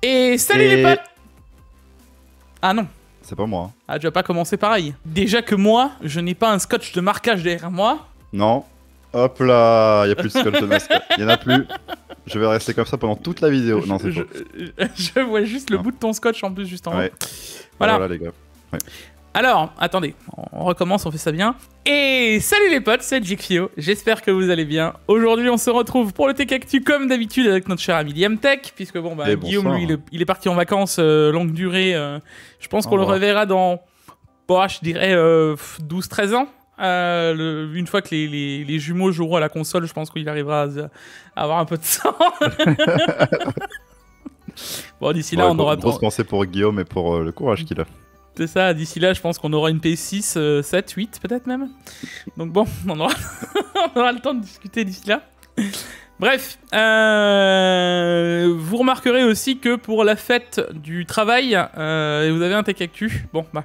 Et salut les potes Ah non. C'est pas moi. Ah, tu vas pas commencer pareil. Déjà que moi, je n'ai pas un scotch de marquage derrière moi. Non. Hop là, il a plus de scotch de masque. Il y en a plus. Je vais rester comme ça pendant toute la vidéo. Je, non, c'est je, je, vois juste le bout de ton scotch en plus, juste en haut. Voilà. voilà les gars. Alors, attendez, on recommence, on fait ça bien. Et salut les potes, c'est Jigfio, j'espère que vous allez bien. Aujourd'hui, on se retrouve pour le Tech Actu comme d'habitude avec notre cher ami Tech, puisque bon, bah, eh, Guillaume, lui, il est, parti en vacances euh, longue durée. Euh, je pense qu'on le reverra dans, bah, je dirais, 12-13 euh, ans. une fois que les, jumeaux joueront à la console, je pense qu'il arrivera à, avoir un peu de sang. bon, d'ici là, on aura. trop grosse penser pour Guillaume et pour le courage qu'il a. C'est ça, d'ici là, je pense qu'on aura une p 6 7, 8 peut-être même. Donc bon, on aura, le temps de discuter d'ici là. Bref, euh, vous remarquerez aussi que pour la fête du travail, euh, vous avez un tech actu. Bon, bah,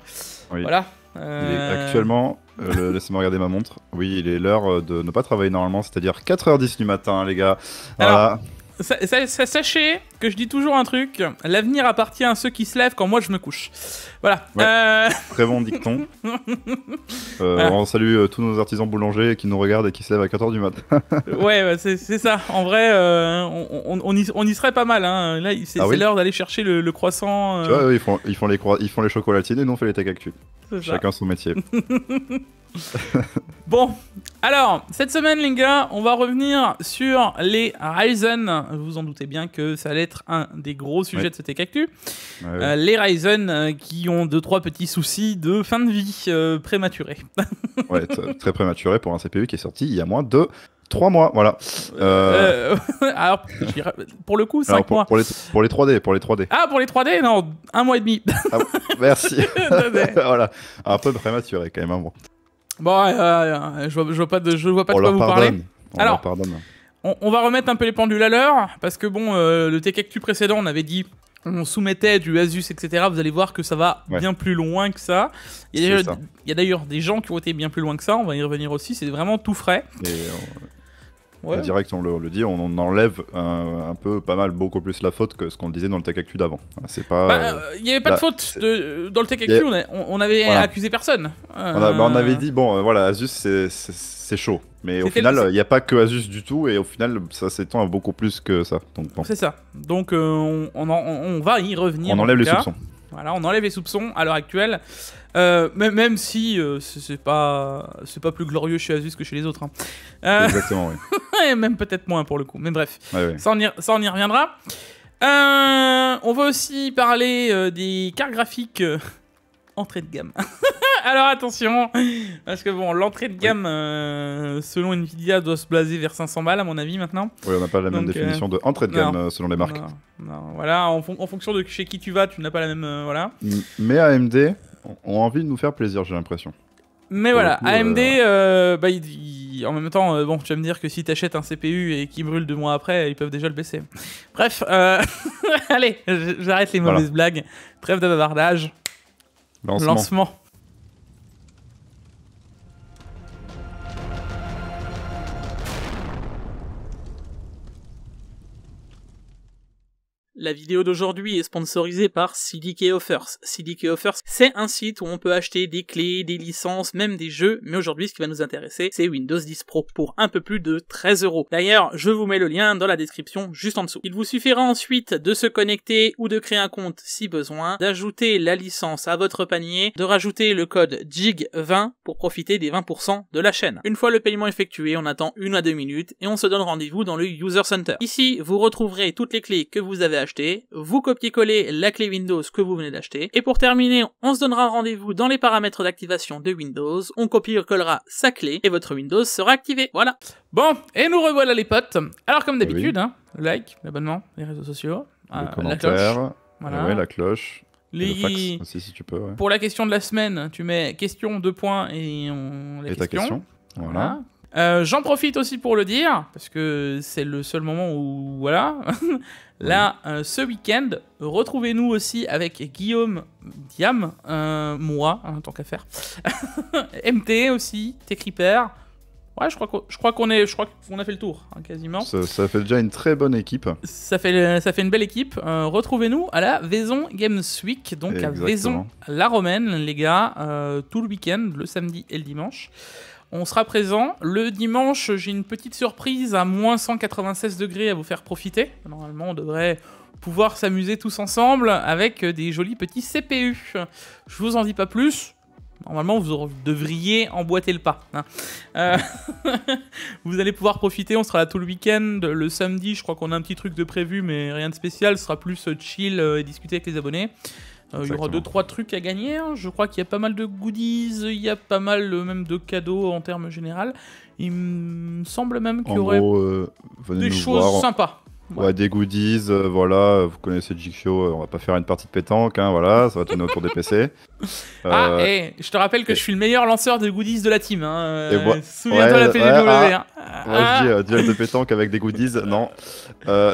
voilà. Euh, actuellement, laissez-moi regarder ma montre. Oui, il est l'heure de ne pas travailler normalement, c'est-à-dire 4h10 du matin, les gars. Voilà. sachez que je dis toujours un truc, l'avenir appartient à ceux qui se lèvent quand moi je me couche. Voilà. Euh. Très bon dicton. Euh, ah. On salue euh, tous nos artisans boulangers qui nous regardent et qui se lèvent à 14 du mat. ouais, bah, c'est ça. En vrai, on, on, y, serait pas mal. Hein. Là, c'est ah l'heure d'aller chercher le, croissant. Tu vois, ils, font, les ils font les chocolatines et nous, on fait les ça. Chacun son métier. bon, alors, cette semaine, les gars, on va revenir sur les Ryzen. Vous en doutez bien que ça va être un des gros sujets de ce TKQ. les Ryzen qui ont deux, trois petits soucis de fin de vie euh, prématurée. très prématuré pour un CPU qui est sorti il y a moins de trois mois, voilà. Euh, euh, alors, pour le coup, cinq pour, mois. Pour les, 3D, pour les 3D. Ah, pour les 3D, non, un mois et demi. Ah merci. voilà, un peu prématuré quand même, hein, bon. Bon, je, vois, vois, pas de, je vois pas on quoi vous parler. On alors, on, on, va remettre un peu les pendules à l'heure, parce que bon, euh, le TKQ précédent, on avait dit on soumettait du Asus, etc., vous allez voir que ça va bien plus loin que ça. Il y a d'ailleurs des gens qui ont été bien plus loin que ça, on va y revenir aussi, c'est vraiment tout frais. Euh, direct, on le, dit, on, enlève un, peu, pas mal, beaucoup plus la faute que ce qu'on disait dans le Tech Actu d'avant. C'est pas. Bah, euh, il n'y avait pas de faute dans le Tech Actu, on, avait accusé personne. On, bah, avait euh. dit, bon, voilà, Asus, c'est chaud. Mais au final, il n'y a pas que Asus du tout, et au final, ça s'étend à beaucoup plus que ça. Donc, C'est ça. Donc, euh, on, on, va y revenir. On enlève les soupçons. Voilà, on enlève les soupçons à l'heure actuelle. Euh, même si euh, ce c'est pas c'est pas plus glorieux chez Asus que chez les autres. Hein. Euh, Exactement, oui. et même peut-être moins pour le coup. Mais bref, Ça, on y, ça, on y, reviendra. on va aussi parler des cartes graphiques entrée de gamme. Alors attention, parce que bon, l'entrée de gamme, euh, selon Nvidia, doit se blaser vers 500 balles à mon avis maintenant. Oui, on n'a pas la même euh, définition de entrée de gamme euh, selon les marques. voilà, en, fonction de chez qui tu vas, tu n'as pas la même, voilà. Mais AMD ont envie de nous faire plaisir, j'ai l'impression. Mais voilà, AMD, bah, en même temps, bon, tu vas me dire que si tu achètes un CPU et qu'il brûle deux mois après, ils peuvent déjà le baisser. Bref, allez, j'arrête les mauvaises blagues. Trêve de bavardage. Lancement. La vidéo d'aujourd'hui est sponsorisée par CDK Offers. CDK Offers, c'est un site où on peut acheter des clés, des licences, même des jeux, mais aujourd'hui ce qui va nous intéresser, c'est Windows 10 Pro pour un peu plus de 13 euros. D'ailleurs, je vous mets le lien dans la description juste en dessous. Il vous suffira ensuite de se connecter ou de créer un compte si besoin, d'ajouter la licence à votre panier, de rajouter le code JIG20 pour profiter des 20% de la chaîne. Une fois le paiement effectué, on attend une à deux minutes et on se donne rendez-vous dans le User Center. Ici, vous retrouverez toutes les clés que vous avez achetées vous copiez-collez la clé Windows que vous venez d'acheter, et pour terminer, on se donnera rendez-vous dans les paramètres d'activation de Windows, on copie-collera sa clé, et votre Windows sera activé. Voilà. Bon, et nous revoilà les potes. Alors comme d'habitude, eh hein, like, l'abonnement, les réseaux sociaux, euh, la cloche. Voilà. la cloche. si tu peux, Pour la question de la semaine, tu mets question, deux points et on... la et question. question. voilà. Euh, j'en profite aussi pour le dire, parce que c'est le seul moment où. Voilà. Là, euh, ce week-end, retrouvez-nous aussi avec Guillaume Diam, euh, moi, en hein, tant qu'affaire. MT aussi, T-Creeper. Ouais, je crois qu'on je crois qu'on a fait le tour hein, quasiment. Ça, fait déjà une très bonne équipe. Ça fait ça fait une belle équipe. Retrouvez-nous à la Vaison Games Week donc à Vaison la Romaine les gars tout le week-end le samedi et le dimanche. On sera présent. Le dimanche, j'ai une petite surprise à moins 196 degrés à vous faire profiter. Normalement, on devrait pouvoir s'amuser tous ensemble avec des jolis petits CPU. Je vous en dis pas plus. Normalement, vous devriez emboîter le pas. Hein. Euh, vous allez pouvoir profiter. On sera là tout le week-end. Le samedi, je crois qu'on a un petit truc de prévu, mais rien de spécial. Ce sera plus chill euh, et discuter avec les abonnés. Euh, il y aura 2-3 trucs à gagner. Hein. Je crois qu'il y a pas mal de goodies, il y a pas mal euh, même de cadeaux en termes général. Il me semble même qu'il y aurait euh, des choses sympas. des goodies, voilà, vous connaissez Jigsaw, on va pas faire une partie de pétanque, hein, voilà, ça va tourner autour des PC. ah, et eh, je te rappelle que je suis le meilleur lanceur de goodies de la team, hein, souviens-toi de la PGW. Ah, hein. je dis, ah. duel de pétanque avec des goodies, non.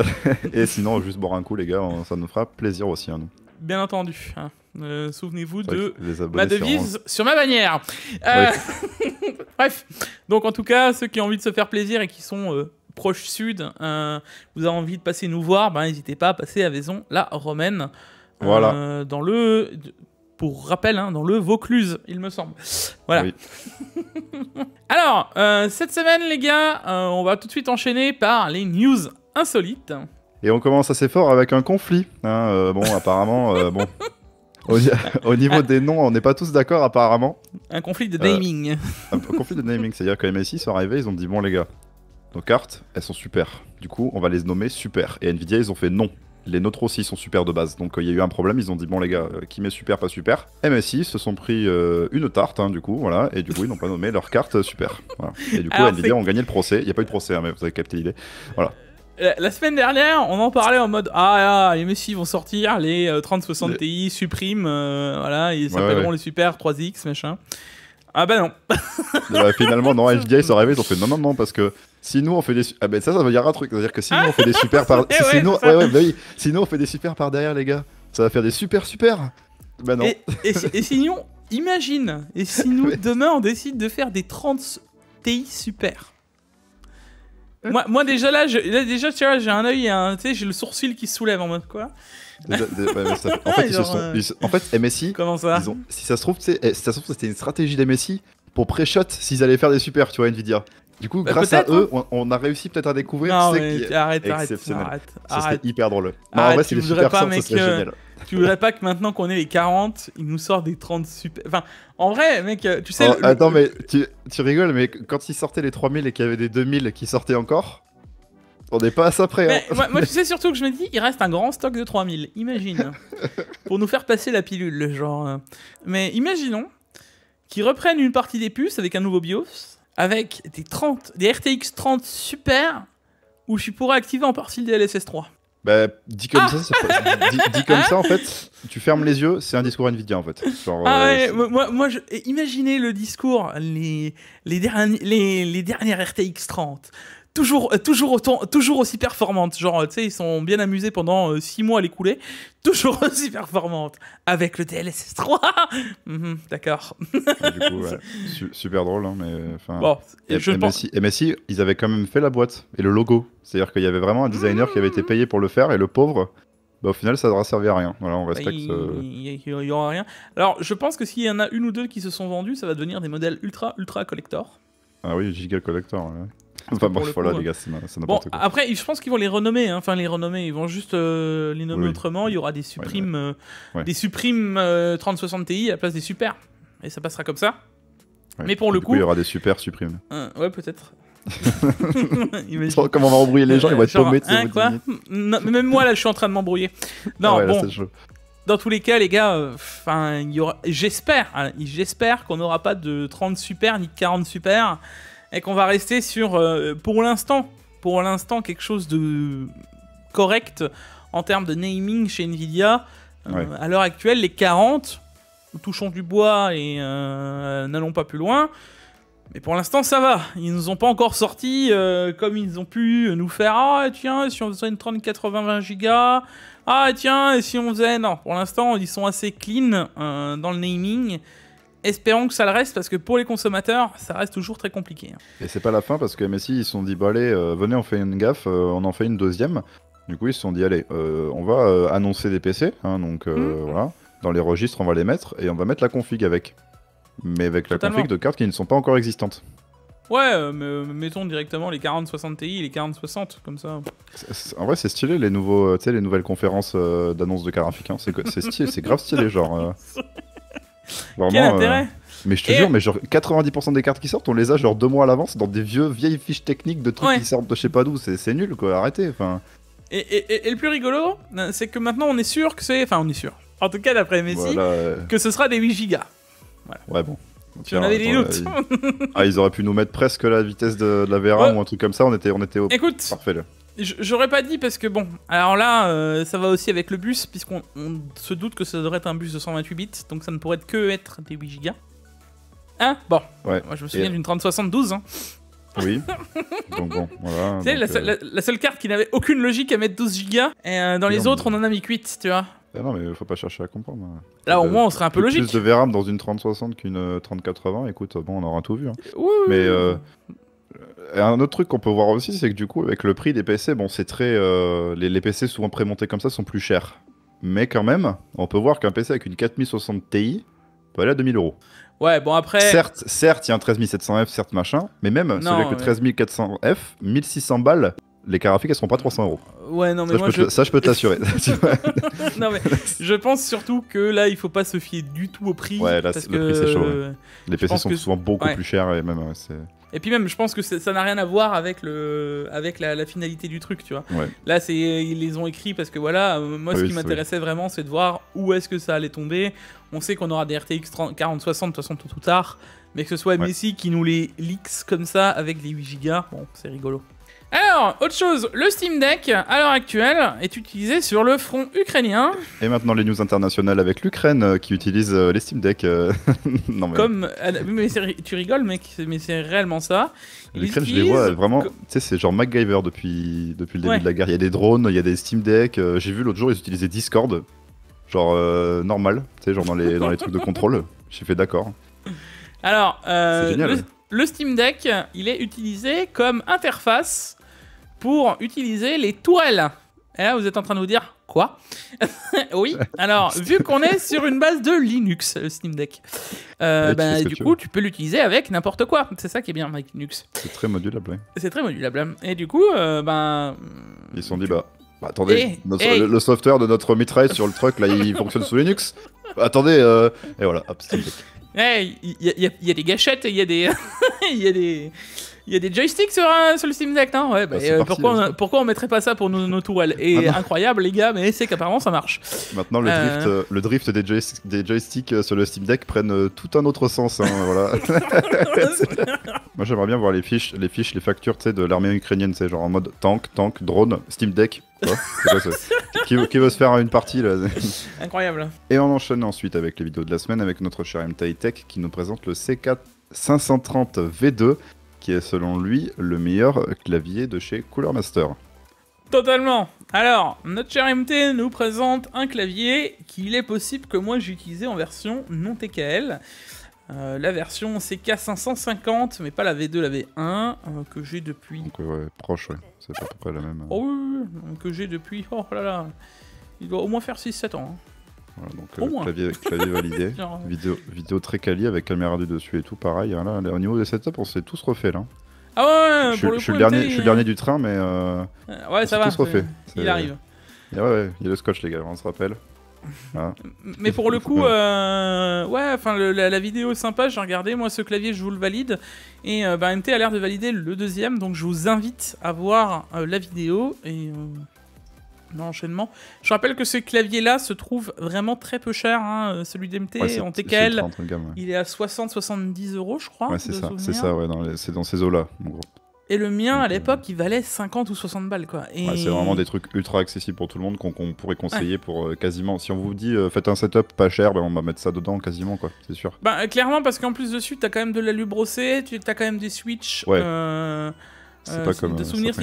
et sinon, juste boire un coup, les gars, ça nous fera plaisir aussi. Hein, nous bien entendu. Hein. Euh, souvenez-vous de ma devise sur, ma bannière. Euh, bref, donc en tout cas, ceux qui ont envie de se faire plaisir et qui sont euh, proches sud, vous avez envie de passer nous voir, ben, n'hésitez pas à passer à Vaison la Romaine. Voilà. dans le, pour rappel, hein, dans le Vaucluse, il me semble. Voilà. Alors, cette semaine, les gars, on va tout de suite enchaîner par les news insolites. Et on commence assez fort avec un conflit. Hein, euh, bon, apparemment, euh, bon. Au, niveau des noms, on n'est pas tous d'accord apparemment. Un conflit de euh, naming. un conflit de naming, c'est-à-dire que MSI sont arrivés, ils ont dit bon les gars, nos cartes, elles sont super. Du coup, on va les nommer super. Et Nvidia, ils ont fait non. Les nôtres aussi sont super de base. Donc il y a eu un problème, ils ont dit bon les gars, qui met super, pas super. MSI se sont pris une tarte, hein, du coup, voilà. Et du coup, ils n'ont pas nommé leurs cartes « super. Et du coup, Nvidia ont gagné le procès. Il n'y a pas eu de procès, hein, mais vous avez capté l'idée. Voilà. Euh, la semaine dernière, on en parlait en mode ah, ah les Messi vont sortir les 30-60 euh, Ti suppriment, euh, voilà, ils s'appelleront les Super 3X machin. Ah bah non. Bah, finalement non, FDI sont arrivés, ils ont fait non non non parce que si nous on fait des ah ben ça ça veut dire un truc, c'est-à-dire que si nous on fait des ah, super par eh si, sinon... Bah on fait des super par derrière les gars, ça va faire des super super. Bah non. Et, et sinon, imagine, et si nous demain on décide de faire des 30 Ti super. moi, moi, déjà là, là déjà tu j'ai un œil, tu sais, j'ai le sourcil qui se soulève en mode quoi. en, fait, euh. MSI. Comment ça ont, Si ça se trouve, eh, ça se c'était une stratégie d'MSI pour pré-shot s'ils allaient faire des supers, tu vois, Nvidia. Du coup, bah, grâce à hein. eux, on, a réussi peut-être à découvrir. Non, mais, arrête, arrête, arrête, arrête. hyper drôle. Non, en vrai, si les super sont, serait euh. génial tu voudrais pas que maintenant qu'on est les 40, il nous sort des 30 super. Enfin, en vrai, mec, euh, tu sais. Oh, attends, mais tu, rigoles, mais quand ils sortaient les 3000 et qu'il y avait des 2000 qui sortaient encore, on n'est pas à ça près. Hein. moi, moi, tu sais surtout que je me dis, il reste un grand stock de 3000, imagine. pour nous faire passer la pilule, le genre. Euh. Mais imaginons qu'ils reprennent une partie des puces avec un nouveau BIOS, avec des, 30, des RTX 30 super, où je pourrais activer en partie le DLSS 3. Bah, dit comme ah ça ça, pas... dit, comme ça, en fait, tu fermes les yeux, c'est un discours Nvidia, en fait. Ah ouais, euh, moi, moi je... imaginez le discours, les, les, les dernières RTX 30, toujours, euh, toujours, autant, toujours aussi performante. Genre, euh, tu sais, ils sont bien amusés pendant 6 euh, mois à l'écouler. Toujours aussi performante. Avec le DLSS 3. Mhm, d'accord. du coup, super drôle, hein, mais. Enfin, bon, je MSI, ils avaient quand même fait la boîte et le logo. C'est-à-dire qu'il y avait vraiment un designer qui avait été ah. payé pour le faire et le pauvre. Bah, au final, ça ne servi à rien. Voilà, on respecte. Il n'y aura rien. Alors, je pense que s'il y en a une ou deux qui se sont vendus, ça va devenir des modèles ultra, ultra collector. Ah oui, giga collector. Ouais bon, Après, je pense qu'ils vont les renommer. Hein. Enfin, les renommer. Ils vont juste euh, les nommer autrement. Il y aura des supprimes, 30-60 euh, des 3060 euh, Ti à la place des super. Et ça passera comme ça. Mais pour le coup, il y aura des super supprimes. Hein, ouais, peut-être. Comment on va embrouiller les gens Ils vont être hein, mais même moi, là, je suis en train de m'embrouiller. Non, ah bon. dans tous les cas, les gars, enfin, j'espère, j'espère qu'on n'aura pas de 30 super ni de 40 super et qu'on va rester sur, euh, pour l'instant, pour l'instant, quelque chose de correct en termes de naming chez Nvidia. Euh, à l'heure actuelle, les 40, touchons du bois et euh, n'allons pas plus loin. Mais pour l'instant, ça va. Ils nous ont pas encore sorti comme ils ont pu nous faire. Ah, tiens, si on faisait une 30, 80, 20 gigas. Ah, tiens, et si on faisait. Non, pour l'instant, ils sont assez clean dans le naming espérons que ça le reste parce que pour les consommateurs, ça reste toujours très compliqué. Hein. Et c'est pas la fin parce que MSI ils se sont dit bon allez, euh, venez on fait une gaffe, euh, on en fait une deuxième. Du coup ils se sont dit allez, euh, on va annoncer des PC, hein, donc mhm. voilà, dans les registres on va les mettre et on va mettre la config avec, mais avec la config de cartes qui ne sont pas encore existantes. Ouais, mettons directement les 4060 Ti, les 4060, comme ça. En vrai, c'est stylé les, nouveaux, les nouvelles conférences d'annonce de cartes graphiques. Hein. C'est c'est grave stylé, genre. Vraiment, euh, mais je te jure, mais genre 90% des cartes qui sortent, on les a genre deux mois à l'avance dans des vieux vieilles fiches techniques de trucs qui sortent de je sais pas d'où. C'est nul quoi, arrêtez. Enfin. Et, le plus rigolo, euh, c'est que maintenant on est sûr que c'est. Enfin, on est sûr. En tout cas, d'après Messi, que ce sera des 8 gigas. Ouais, bon. on des doutes. Ah, ils auraient pu nous mettre presque la vitesse de, la VRAM ou un truc comme ça. On était, on était au. Écoute. Parfait là. J'aurais pas dit parce que bon, alors là, euh, ça va aussi avec le bus, puisqu'on se doute que ça devrait être un bus de 128 bits, donc ça ne pourrait que être des 8 gigas. Hein Bon, moi je me souviens d'une 3072. Hein. Oui. donc bon, voilà. Tu sais, euh, la, seule carte qui n'avait aucune logique à mettre 12 gigas et euh, dans les autres, on en a mis 8, tu vois. Ah non, mais faut pas chercher à comprendre. Hein. Là, au moins, on serait un peu logique. Plus de VRAM dans une 3060 qu'une 3080, écoute, bon, on aura tout vu. Hein. mais. Euh, un autre truc qu'on peut voir aussi, c'est que du coup, avec le prix des PC, bon, c'est très. Euh, les, PC souvent prémontés comme ça sont plus chers. Mais quand même, on peut voir qu'un PC avec une 4060 Ti peut aller à 2000 euros. Ouais, bon après. Certes, certes, il y a un 13700F, certes machin, mais même celui avec le 13400F, 1600 balles, les carafiques elles seront pas 300 euros. Ouais, non, mais ça, je peux t'assurer. non, mais je pense surtout que là, il faut pas se fier du tout au prix. Ouais, là, le prix, c'est chaud. Les PC sont souvent beaucoup plus chers et même. c'est et puis même, je pense que ça n'a rien à voir avec le, avec la, finalité du truc, tu vois. Là, c'est ils les ont écrits parce que voilà, euh, moi, ce qui m'intéressait vraiment, c'est de voir où est-ce que ça allait tomber. On sait qu'on aura des RTX 4060 de toute façon tout tard, mais que ce soit Messi qui nous les leaks comme ça avec les 8 Go, bon, c'est rigolo. Alors, autre chose, le Steam Deck, à l'heure actuelle, est utilisé sur le front ukrainien. Et maintenant, les news internationales avec l'Ukraine euh, qui utilise euh, les Steam Deck. Euh, non, mais... Comme. mais tu rigoles, mec, mais c'est réellement ça. L'Ukraine, je les vois vraiment. Tu sais, c'est genre MacGyver depuis, depuis le début de la guerre. Il y a des drones, il y a des Steam Deck. J'ai vu l'autre jour, ils utilisaient Discord. Genre normal, tu sais, genre dans les, dans les trucs de contrôle. J'ai fait d'accord. Alors, le Steam Deck, il est utilisé comme interface pour utiliser les tourelles. Et eh, là, vous êtes en train de vous dire quoi Oui. Alors, vu qu'on est sur une base de Linux, le euh, Steam Deck, euh, bah, du coup, tu peux l'utiliser avec n'importe quoi. C'est ça qui est bien avec Linux. C'est très modulable. C'est très modulable. Et du coup, ben. Ils se sont dit bah, bah. attendez, Le, software de notre mitraille sur le truc, là, il fonctionne sous Linux. Attendez, et voilà, hop, Steam Deck. Il y, y, a des gâchettes, il y a des. Il y a des. Il y a des joysticks sur, le Steam Deck, non bah, ah, euh, pourquoi, on, pourquoi on mettrait pas ça pour nos, nos toiles Et incroyable, les gars, mais c'est qu'apparemment ça marche. Maintenant, le euh. drift, euh, le drift des, des, joysticks sur le Steam Deck prennent tout un autre sens. Hein, voilà. Moi, j'aimerais bien voir les fiches, les fiches, les factures de l'armée ukrainienne, c'est genre en mode tank, tank, drone, Steam Deck. qui, veut, se faire une partie là Incroyable. Et on enchaîne ensuite avec les vidéos de la semaine avec notre cher MTI Tech qui nous présente le C4 530 V2 qui est selon lui le meilleur clavier de chez Cooler Master. Totalement Alors, notre cher MT nous présente un clavier qu'il est possible que moi j'utilisais en version non TKL. Euh, la version CK550, mais pas la V2, la V1, euh, que j'ai depuis... Donc ouais, proche, ouais. C'est à peu près la même. Euh. Oh oui, que j'ai depuis... Oh là là Il doit au moins faire 6-7 ans. Hein donc euh, clavier, validé, euh. vidéo, vidéo très quali avec caméra du dessus et tout, pareil. Hein, au niveau des setups, on s'est tous refait là. Ah ouais, je, suis le dernier, dernier du train, mais euh, ouais, ça va. Il arrive. il y a le scotch, les gars, on se rappelle. Mais pour le coup, ouais, enfin la, vidéo sympa. J'ai regardé, moi ce clavier, je vous le valide. Et bah, MT a l'air de valider le deuxième, donc je vous invite à voir la vidéo et je rappelle que ce clavier-là se trouve vraiment très peu cher, hein, euh, celui d'MT en TKL. Il est à 60-70 euros, je crois. c'est ça, c'est ça, c'est dans ces eaux-là, Et le mien, à euh, l'époque, il valait 50 ou 60 balles. quoi. Et... c'est vraiment des trucs ultra accessibles pour tout le monde qu'on pourrait conseiller pour euh, quasiment. Si on vous dit faites un setup pas cher, ben, on va mettre ça dedans quasiment, quoi. c'est sûr. Bah, clairement, parce qu'en plus dessus, t'as quand même de l'alu tu t'as quand même des switches. c'est pas comme. De souvenirs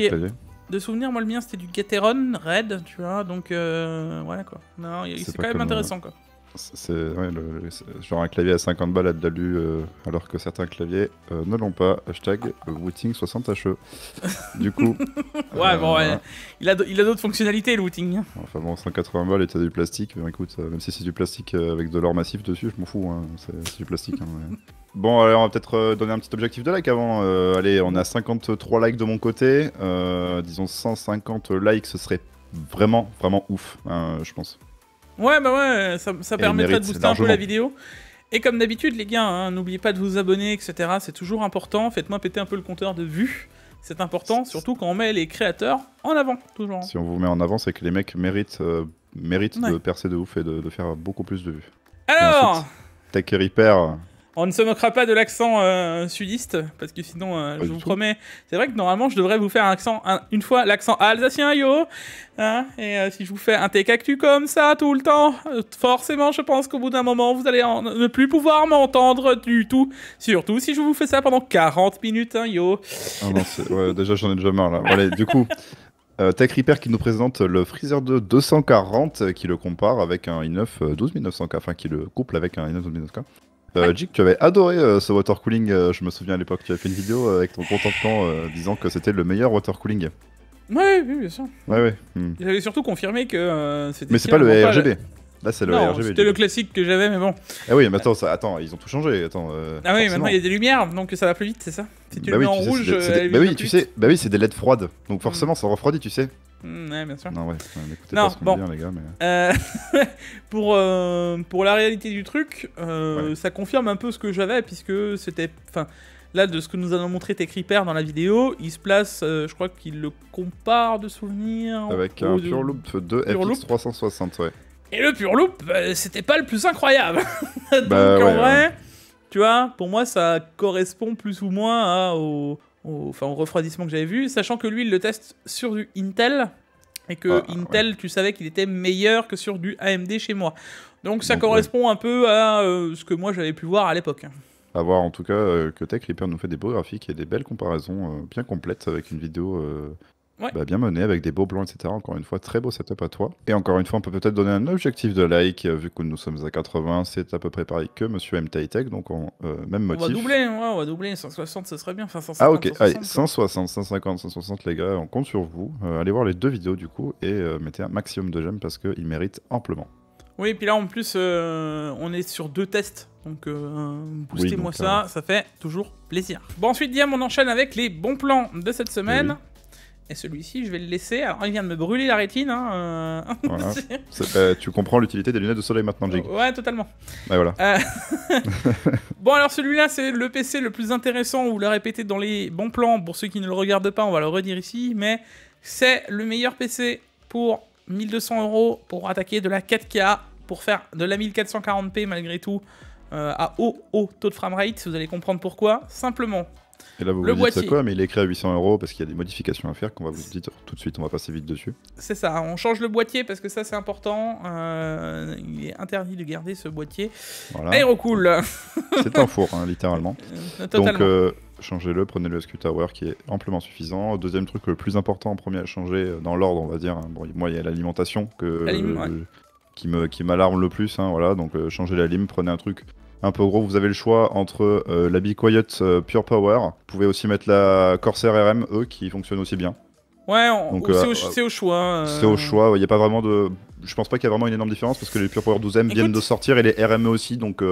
de souvenir, moi le mien c'était du Gateron Red, tu vois, donc euh, voilà quoi. Non, c'est quand même euh, intéressant quoi. C'est genre un clavier à 50 balles à de l'alu, euh, alors que certains claviers ne l'ont pas. Hashtag Wooting60HE. E. du coup. ouais, bon, il a, il a d'autres fonctionnalités le Wooting. Hein. Enfin bon, 180 balles et t'as du plastique. Mais bah, écoute, même si c'est du plastique avec de l'or massif dessus, je m'en fous. Hein. c'est du plastique. Hein, Bon, alors on va peut-être euh, donner un petit objectif de like avant. Euh, allez, on a 53 likes de mon côté. Euh, disons 150 likes, ce serait vraiment, vraiment ouf, hein, je pense. Ouais, bah ouais, ça, permettrait de booster un peu la vidéo. Et comme d'habitude, les gars, hein, n'oubliez pas de vous abonner, etc. C'est toujours important. Faites-moi péter un peu le compteur de vues. C'est important, surtout quand on met les créateurs en avant, toujours. Si on vous met en avant, c'est que les mecs méritent, de percer de ouf et de, faire beaucoup plus de vues. Alors Tech Repair on ne se moquera pas de l'accent euh, sudiste, parce que sinon, euh, je vous promets, c'est vrai que normalement, je devrais vous faire un accent, une fois l'accent alsacien, yo. Hein, et euh, si je vous fais un Tech Actu comme ça tout le temps, forcément, je pense qu'au bout d'un moment, vous allez ne plus pouvoir m'entendre du tout. Surtout si je vous fais ça pendant 40 minutes, hein, yo. Ah déjà, j'en ai déjà marre, là. du coup... Tech Repair qui nous présente le Freezer 2 240 qui le compare avec un i9 12900K, enfin qui le couple avec un i9 12900K. Euh, Jig, tu avais adoré euh, ce water cooling. Euh, je me souviens à l'époque, tu avais fait une vidéo euh, avec ton contentement disant que c'était le meilleur water cooling. Ouais, oui, bien sûr. Ouais, ouais. Hmm. surtout confirmé que c'était. Mais c'est pas le RGB. Là, c'est le RGB. C'était le classique que j'avais, mais bon. Ah oui, mais attends, attends ils ont tout changé. Attends, ah oui, maintenant il y a des lumières, donc ça va plus vite, c'est ça Si tu en rouge. bah, oui, tu sais, bah oui, c'est des LED froides. Donc hmm. forcément, ça refroidit, tu sais. Non, bon. les gars. Mais... Euh. Euh, pour, euh, pour la réalité du truc, ça confirme un peu ce que j'avais, puisque c'était. Enfin, là, de ce que nous avons tes Techreaper dans la vidéo, il se place, je crois qu'il le compare de souvenir. Avec un Pure Loop 2 FX360, ouais. Et le Pure Loop, c'était pas le plus incroyable. Bah Donc, en vrai, tu vois, pour moi, ça correspond plus ou moins à, au enfin, au refroidissement que j'avais vu, sachant que lui, il le teste sur du Intel, et que ah, Intel, tu savais qu'il était meilleur que sur du AMD chez moi. Donc ça correspond un peu à euh, ce que moi j'avais pu voir à l'époque. À voir en tout cas euh, que Tech nous fait des beaux graphiques et des belles comparaisons euh, bien complètes avec une vidéo bah, bien mené avec des beaux plans, etc. Encore une fois, très beau setup à toi. Et encore une fois, on peut peut-être donner un objectif de like, euh, vu que nous sommes à 80, c'est à peu près pareil que Monsieur MTITech, donc euh, on, même motif. Hein, on va doubler, on va doubler, 160, ce serait bien. Enfin, ah ok, 160, allez, 160, 150, 160, les gars, on compte sur vous. Euh, allez voir les deux vidéos du coup et mettez un maximum de j'aime parce qu'ils méritent amplement. Oui, et puis là en plus, on est sur deux tests. Donc, boostez-moi ça, ça fait toujours plaisir. Bon, ensuite, Diam, on enchaîne avec les bons plans de cette semaine. Eh et celui-ci, je vais le laisser. Alors, il vient de me brûler la rétine. Hein, euh. euh, tu comprends l'utilité des lunettes de soleil maintenant, Jig. Ouais, totalement. Ouais, voilà. Euh, bon, alors celui-là, c'est le PC le plus intéressant. Vous le répétez dans les bons plans. Pour ceux qui ne le regardent pas, on va le redire ici. Mais c'est le meilleur PC pour 1200 euros pour attaquer de la 4K, pour faire de la 1440p malgré tout, à haut, haut taux de framerate. Vous allez comprendre pourquoi. Simplement et là, vous le vous dites quoi, mais il est écrit à 800 euros parce qu'il y a des modifications à faire qu'on va vous dire tout de suite. On va passer vite dessus. C'est ça, on change le boîtier parce que ça, c'est important. Euh, il est interdit de garder ce boîtier. Voilà. Aérocool C'est un four, hein, littéralement. Euh, donc, euh, changez-le, prenez-le SQ Tower qui est amplement suffisant. Deuxième truc, le plus important premier à changer, dans l'ordre, on va dire. Hein. Bon, moi, il y a l'alimentation que, qui me qui m'alarme le plus. Hein, voilà, donc, changez la lime, prenez un truc un peu gros, vous avez le choix entre euh, la Be Quiet euh, Pure Power. Vous pouvez aussi mettre la Corsair RM, qui fonctionne aussi bien. Ouais, euh, c'est au, choix. Hein, c'est au choix, il n'y a pas vraiment de. Je pense pas qu'il y a vraiment une énorme différence parce que les Pure Power 12M viennent de sortir et les RME aussi, donc.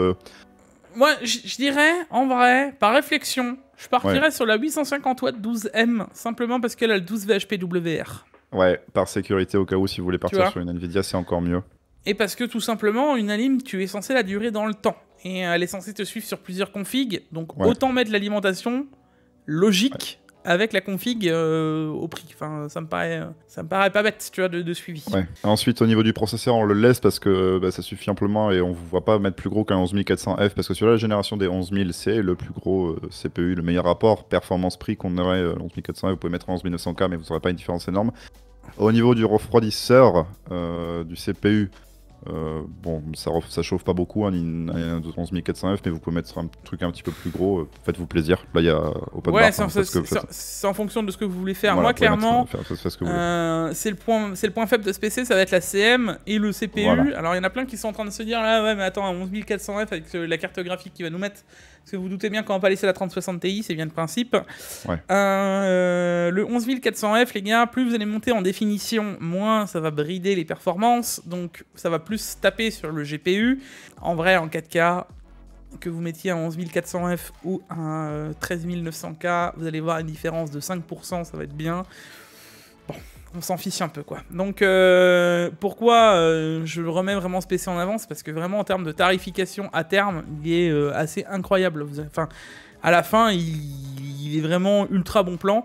Moi, je dirais, en vrai, par réflexion, je partirais sur la 850 watts 12M, simplement parce qu'elle a le 12 VHPWR. Ouais, par sécurité au cas où, si vous voulez partir sur une Nvidia, c'est encore mieux. Et parce que tout simplement, une anime, tu es censé la durer dans le temps et elle euh, est censée te suivre sur plusieurs configs. Donc autant mettre l'alimentation logique avec la config euh, au prix. Enfin, ça me paraît, ça me paraît pas bête, tu vois, de, suivi. Ensuite, au niveau du processeur, on le laisse parce que bah, ça suffit amplement et on vous voit pas mettre plus gros qu'un 11400F parce que sur la génération des 11000, c'est le plus gros euh, CPU, le meilleur rapport performance-prix qu'on aurait. 11400F, vous pouvez mettre un 11900K, mais vous n'aurez pas une différence énorme. Au niveau du refroidisseur du CPU, euh, bon, ça, ça chauffe pas beaucoup, hein, un 11400F, mais vous pouvez mettre un truc un petit peu plus gros. Euh, faites-vous plaisir. Là, il y a au ouais, hein, c'est en, fonction de ce que vous voulez faire. Moi, clairement, euh, c'est le point, c'est le point faible de ce PC, ça va être la CM et le CPU. Alors, il y en a plein qui sont en train de se dire là, ah ouais, mais attends, un 11400F avec la carte graphique qui va nous mettre, parce que vous, doutez bien qu'on va pas laisser la 3060 Ti, c'est bien le principe. Euh, le 11400F, les gars, plus vous allez monter en définition, moins ça va brider les performances. Donc ça va plus taper sur le GPU. En vrai, en 4K, que vous mettiez un 11400F ou un 13900K, euh, vous allez voir une différence de 5%, ça va être bien on s'en fiche un peu quoi. Donc euh, pourquoi euh, je je remets vraiment ce PC en avance Parce que vraiment en termes de tarification à terme, il est euh, assez incroyable. Enfin, à la fin, il, est vraiment ultra bon plan.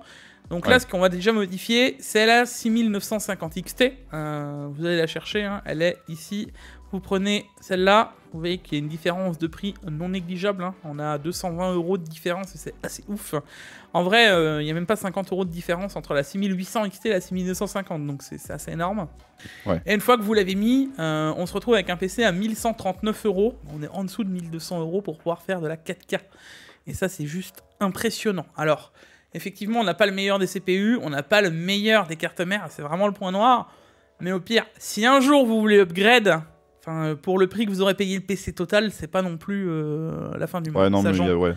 Donc là, ce qu'on va déjà modifier, c'est la 6950 XT. vous allez la chercher, hein. elle est ici. Vous prenez celle-là, vous voyez qu'il y a une différence de prix non négligeable. Hein. On a 220 euros de différence et c'est assez ouf. En vrai, euh, il n'y a même pas 50 euros de différence entre la 6800 XT et la 6950, donc c'est assez énorme. Et une fois que vous l'avez mis, euh, on se retrouve avec un PC à 1139 euros. On est en dessous de 1200 euros pour pouvoir faire de la 4K. Et ça, c'est juste impressionnant. Alors, effectivement, on n'a pas le meilleur des CPU, on n'a pas le meilleur des cartes mères, c'est vraiment le point noir. Mais au pire, si un jour vous voulez upgrade, Enfin, euh, pour le prix que vous aurez payé le PC total, c'est pas non plus euh, la fin du monde. Ouais, non, mais euh, ouais.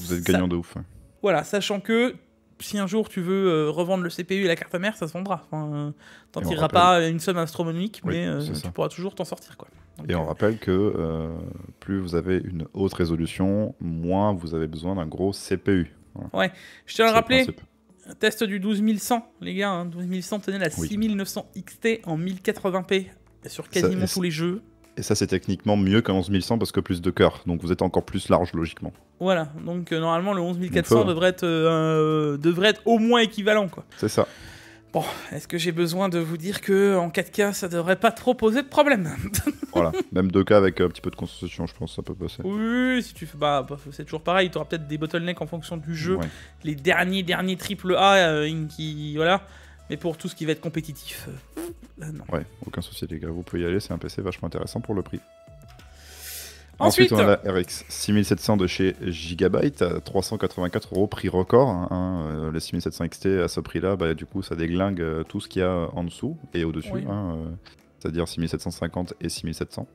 vous êtes gagnant de ouf. Voilà, sachant que si un jour tu veux revendre le CPU et la carte mère, ça se vendra. Enfin, euh, t'en tireras pas une somme astronomique, mais tu pourras toujours t'en sortir. Quoi. et on rappelle que plus vous avez une haute résolution, moins vous avez besoin d'un gros CPU. Ouais, je tiens à le rappeler. Test du 12100, les gars. 12100 hein. tenait la 6900 XT en 1080p sur quasiment tous les jeux. Et ça, c'est techniquement mieux qu'un 11100 parce que plus de cœurs. Donc vous êtes encore plus large logiquement. Voilà. Donc euh, normalement, le 11400 devrait, être, euh, devrait être au moins équivalent. quoi. C'est ça. Bon, est-ce que j'ai besoin de vous dire que en 4K, ça devrait pas trop poser de problème Voilà, même 2K avec euh, un petit peu de construction, je pense, ça peut passer. Oui, si tu fais, bah, bah c'est toujours pareil. Tu auras peut-être des bottlenecks en fonction du jeu. Les derniers, derniers triple A euh, qui, voilà. Mais pour tout ce qui va être compétitif, euh, non. Ouais, aucun souci les gars, vous pouvez y aller, c'est un PC vachement intéressant pour le prix. Ensuite, on a la RX 6700 de chez Gigabyte, à 384 euros, prix record. Hein, 6700 hein, euh, XT à ce prix-là, bah, du coup, ça déglingue euh, tout ce qu'il y a en dessous et au-dessus, hein, c'est-à-dire 6750 et 6700.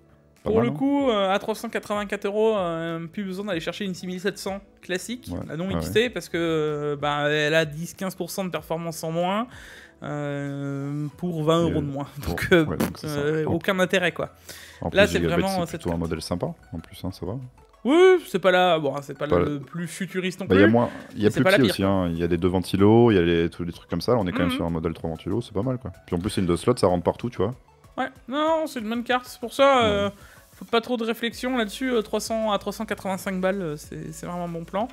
Pour le hein. coup, euh, à 384 euros, euh, plus besoin d'aller chercher une 6700 classique, la non ah XT, parce que euh, bah, elle a 10-15% de performance en moins. pour 20 euros de moins. Donc, aucun intérêt quoi. là c'est vraiment c'est plutôt un modèle sympa en plus hein, ça va. Oui, c'est pas là, bon, c'est pas, le plus futuriste non plus. Bah, il y a, moins, y plus de aussi, hein. il y a des deux ventilos, il y a tous les trucs comme ça. on est quand même mhm. sur un modèle 3 ventilos, c'est pas mal quoi. Puis en plus, c'est une deux slots, ça rentre partout, tu vois. Ouais, non, c'est une bonne carte. C'est pour ça, euh, faut pas trop de réflexion là-dessus. 300 euh, à 385 balles, euh, c'est vraiment un bon plan.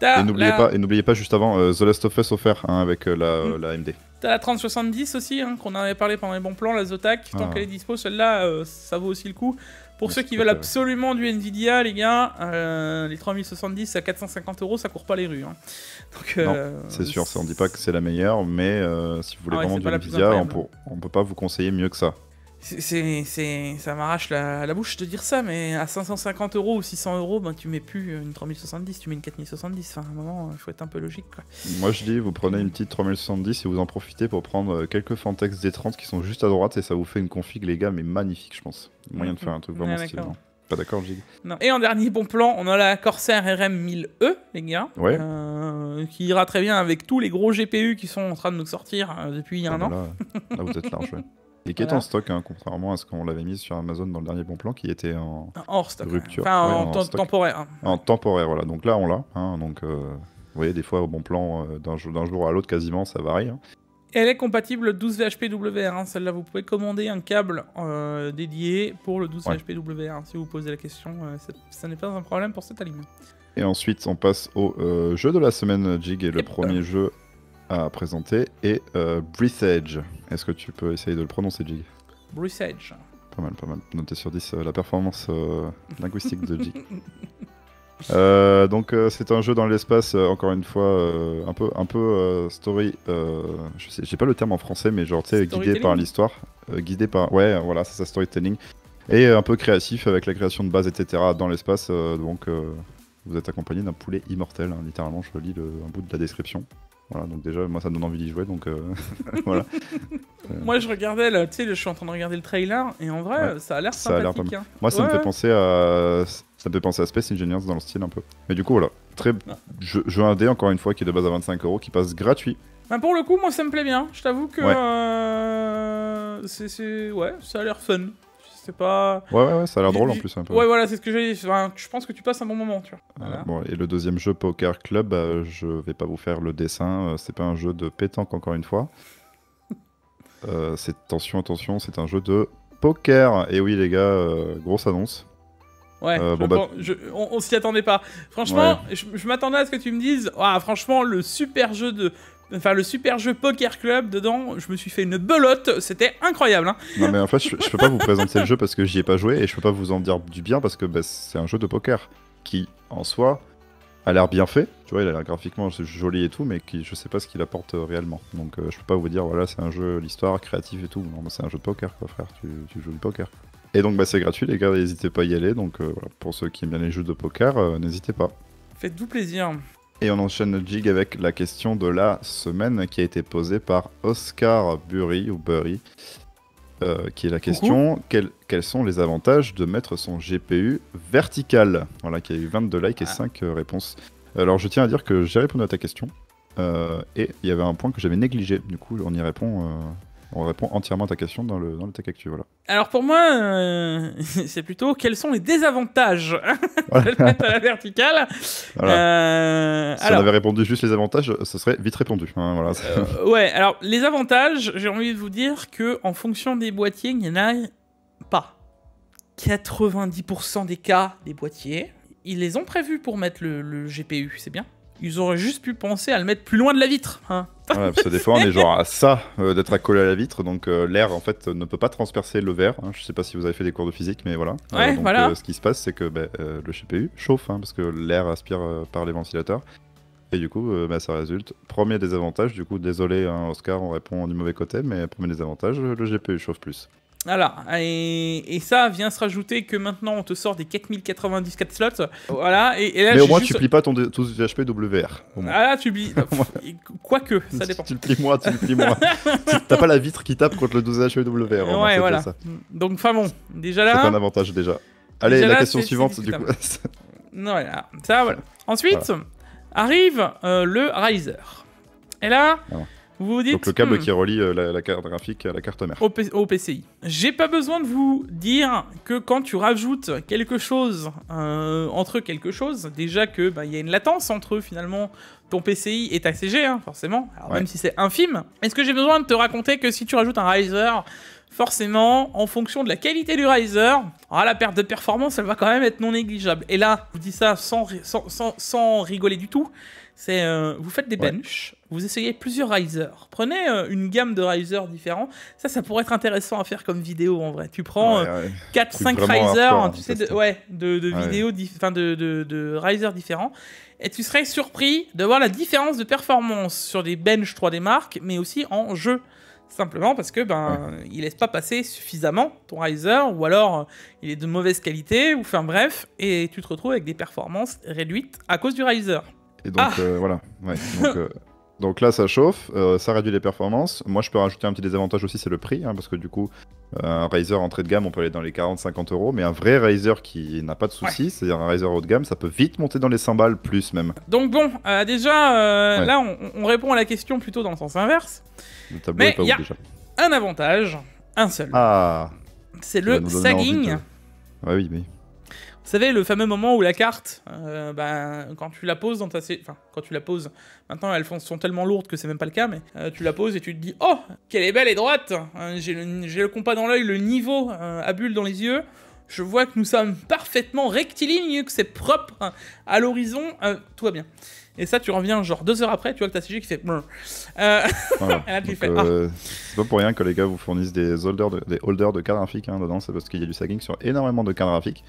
Et n'oubliez pas, et pas juste avant The Last of Us offert hein, avec la, AMD mm. la, MD. T'as la 3070 aussi, hein, qu'on avait parlé pendant les bons plans, la Zotac. Tant ah. qu'elle est dispo, celle-là, ça vaut aussi le coup. Pour ceux qui veulent absolument du Nvidia, les gars, les 3070 à 450 euros, ça court pas les rues. Hein. Donc, c'est sûr, on dit pas que c'est la meilleure, mais si vous voulez ah vraiment du Nvidia, on, peut, on peut pas vous conseiller mieux que ça c'est, ça m'arrache la, bouche de dire ça, mais à 550 euros ou 600 euros, ben, tu mets plus euh, une 3070, tu mets une 4070. Enfin, à un moment, il euh, faut être un peu logique. Moi, je dis, vous prenez une petite 3070 et vous en profitez pour prendre euh, quelques Fantex D30 qui sont juste à droite et ça vous fait une config, les gars, mais magnifique, je pense. Moyen de faire un truc vraiment stylé. Pas d'accord, Gilles Et en dernier bon plan, on a la Corsair RM 1000E, e, les gars, qui ira très bien avec tous les gros GPU qui sont en train de nous sortir depuis ah, un an. Là, vous êtes large, ouais. Et qui est en stock, hein, contrairement à ce qu'on l'avait mis sur Amazon dans le dernier bon plan, qui était en hors rupture. Enfin, en, temporaire. Hein. En temporaire, voilà. Donc là, on l'a. Hein. donc, euh, vous voyez, des fois, au bon plan, euh, d'un jour, à l'autre, quasiment, ça varie. Elle est compatible 12 VHP WR. Celle-là, vous pouvez commander un câble euh, dédié pour le 12 VHPWR. Si vous, posez la question, ça n'est pas un problème pour cette ligne. Et ensuite, on passe au jeu de la semaine, Jig, et le premier jeu à présenter et euh, Est-ce que tu peux essayer de le prononcer, Jig Breathage. Pas mal, pas mal. Noté sur 10 euh, la performance euh, linguistique de Jig. Euh, donc c'est un jeu dans l'espace, encore une fois, un peu, un peu story. je sais, j'ai pas le terme en français, mais genre tu sais, guidé par l'histoire, guidé par, ouais, voilà, c'est ça, storytelling, et un peu créatif avec la création de bases, etc. Dans l'espace, donc vous êtes accompagné d'un poulet immortel. Hein. littéralement, je lis le, un bout de la description. Voilà, donc déjà, moi ça me donne envie d'y jouer, donc euh, voilà. Euh, moi je regardais, tu sais, je suis en train de regarder le trailer, et en vrai, ça a l'air sympathique. Moi ça hein. me fait penser à... Ça me fait penser à Space Engineers dans le style un peu. Mais du coup, voilà, très... je un jeu encore une fois, qui est de base à 25 euros, qui passe gratuit. Bah, pour le coup, moi ça me plaît bien, je t'avoue que... Euh, c'est... Ouais, ça a l'air fun c'est pas. Ouais, ouais, ouais, ça a l'air drôle en plus. Un peu. Ouais, voilà, c'est ce que j'ai dit. je pense que tu passes un bon moment, tu vois. bon, et le deuxième jeu, Poker Club, euh, je vais pas vous faire le dessin. Euh, c'est pas un jeu de pétanque, encore une fois. Euh, c'est attention, attention, c'est un jeu de poker. Et oui, les gars, grosse annonce. Ouais, bon bah, on, s'y attendait pas. Franchement, je, m'attendais à ce que tu me dises, franchement, le super jeu de enfin le super jeu Poker Club dedans, je me suis fait une belote, c'était incroyable. Hein. Non mais en fait, je, peux pas vous présenter le jeu parce que j'y ai pas joué et je peux pas vous en dire du bien parce que bah, c'est un jeu de poker qui en soi a l'air bien fait, tu vois, il a l'air graphiquement joli et tout, mais qui, je sais pas ce qu'il apporte euh, réellement. Donc euh, je peux pas vous dire, voilà, c'est un jeu, l'histoire, créatif et tout. Non, mais bah, c'est un jeu de poker, quoi, frère, tu, joues du poker. Et donc bah, c'est gratuit, les gars, n'hésitez pas à y aller. Donc euh, voilà, pour ceux qui aiment bien les jeux de poker, n'hésitez pas. Faites-vous plaisir. Et on enchaîne le jig avec la question de la semaine qui a été posée par Oscar Burry, ou Burry, euh, qui est la question quels sont les avantages de mettre son GPU vertical Voilà, qui a eu 22 likes et 5 ah. euh, réponses. Alors, je tiens à dire que j'ai répondu à ta question euh, et il y avait un point que j'avais négligé. Du coup, on y répond on répond entièrement à ta question dans le, dans le tech actuel. Voilà. Alors pour moi, euh, c'est plutôt quels sont les désavantages hein, de mettre à la verticale. Euh, si on avait répondu juste les avantages, ça serait vite répondu. Hein, euh, ouais, alors les avantages, j'ai envie de vous dire que en fonction des boîtiers, il n'y en a pas. 90% des cas des boîtiers, ils les ont prévus pour mettre le GPU, c'est bien ils auraient juste pu penser à le mettre plus loin de la vitre. Hein. Ouais, parce que des fois, on est genre à ça euh, d'être accolé à la vitre, donc euh, l'air en fait ne peut pas transpercer le verre. Je hein. Je sais pas si vous avez fait des cours de physique, mais voilà. Euh, ce qui se passe, c'est que bah, le GPU chauffe, hein, parce que l'air aspire par les ventilateurs. Et du coup, bah, ça résulte. Premier désavantage, du coup, désolé hein, Oscar, on répond du mauvais côté, mais premier désavantage, le GPU chauffe plus. Voilà, et, ça vient se rajouter que maintenant on te sort des 4090 4 slots. Voilà, et, et là, Mais au moins tu plies pas ton, tous HP WR. Ah là, tu plies. Quoique, ça dépend. tu le plies moi, tu le plies moi. T'as pas la vitre qui tape contre le 12 HPWR. Hein, ouais, voilà. Ça. Donc, enfin bon, déjà là. C'est un avantage déjà. Allez, la question suivante du coup. voilà. ça, voilà. Ensuite, arrive euh, le Riser. Et là. Ah vous Donc le câble hmm. qui relie euh, la, carte graphique à la carte mère. Au, PCI. J'ai pas besoin de vous dire que quand tu rajoutes quelque chose euh, entre quelque chose, déjà que bah, il y a une latence entre finalement ton PCI et ta CG, hein, forcément. même si c'est infime. Est-ce que j'ai besoin de te raconter que si tu rajoutes un riser, forcément, en fonction de la qualité du riser, ah, la perte de performance, elle va quand même être non négligeable. Et là, je vous dis ça sans, sans, sans, rigoler du tout. C'est euh, vous faites des benches, vous essayez plusieurs risers. Prenez euh, une gamme de risers différents. Ça, ça pourrait être intéressant à faire comme vidéo en vrai. Tu prends 4-5 euh, risers hein, tu sais, de, hein, ouais, de, vidéos, enfin de, risers différents. Et tu serais surpris d'avoir la différence de performance sur des benches 3D marques, mais aussi en jeu. Simplement parce que ben il laisse pas passer suffisamment ton riser, ou alors euh, il est de mauvaise qualité, ou enfin bref, et tu te retrouves avec des performances réduites à cause du riser. Et donc ah. voilà. Ouais, donc, donc là, ça chauffe, euh, ça réduit les performances. Moi, je peux rajouter un petit désavantage aussi, c'est le prix, hein, parce que du coup, euh, un riser entrée de gamme, on peut aller dans les 40-50 euros, mais un vrai riser qui n'a pas de soucis, c'est-à-dire un riser haut de gamme, ça peut vite monter dans les 100 balles, plus même. Donc bon, euh, déjà, là, on, répond à la question plutôt dans le sens inverse. mais y un avantage, un seul. Ah C'est le sagging. oui, mais. Vous savez, le fameux moment où la carte, ben, quand tu la poses dans ta... Enfin, quand tu la poses, maintenant elles sont tellement lourdes que c'est même pas le cas, mais euh, tu la poses et tu te dis « Oh, qu'elle est belle et droite hein, J'ai le, compas dans l'œil, le niveau à euh, bulle dans les yeux. Je vois que nous sommes parfaitement rectilignes, que c'est propre hein, à l'horizon. tout va bien. » Et ça, tu reviens genre deux heures après, tu vois que ta CG qui fait. Voilà. C'est pas pour rien que les gars vous fournissent des holders de, des holders de cartes graphiques hein, dedans, c'est parce qu'il y a du sagging sur énormément de cartes graphiques.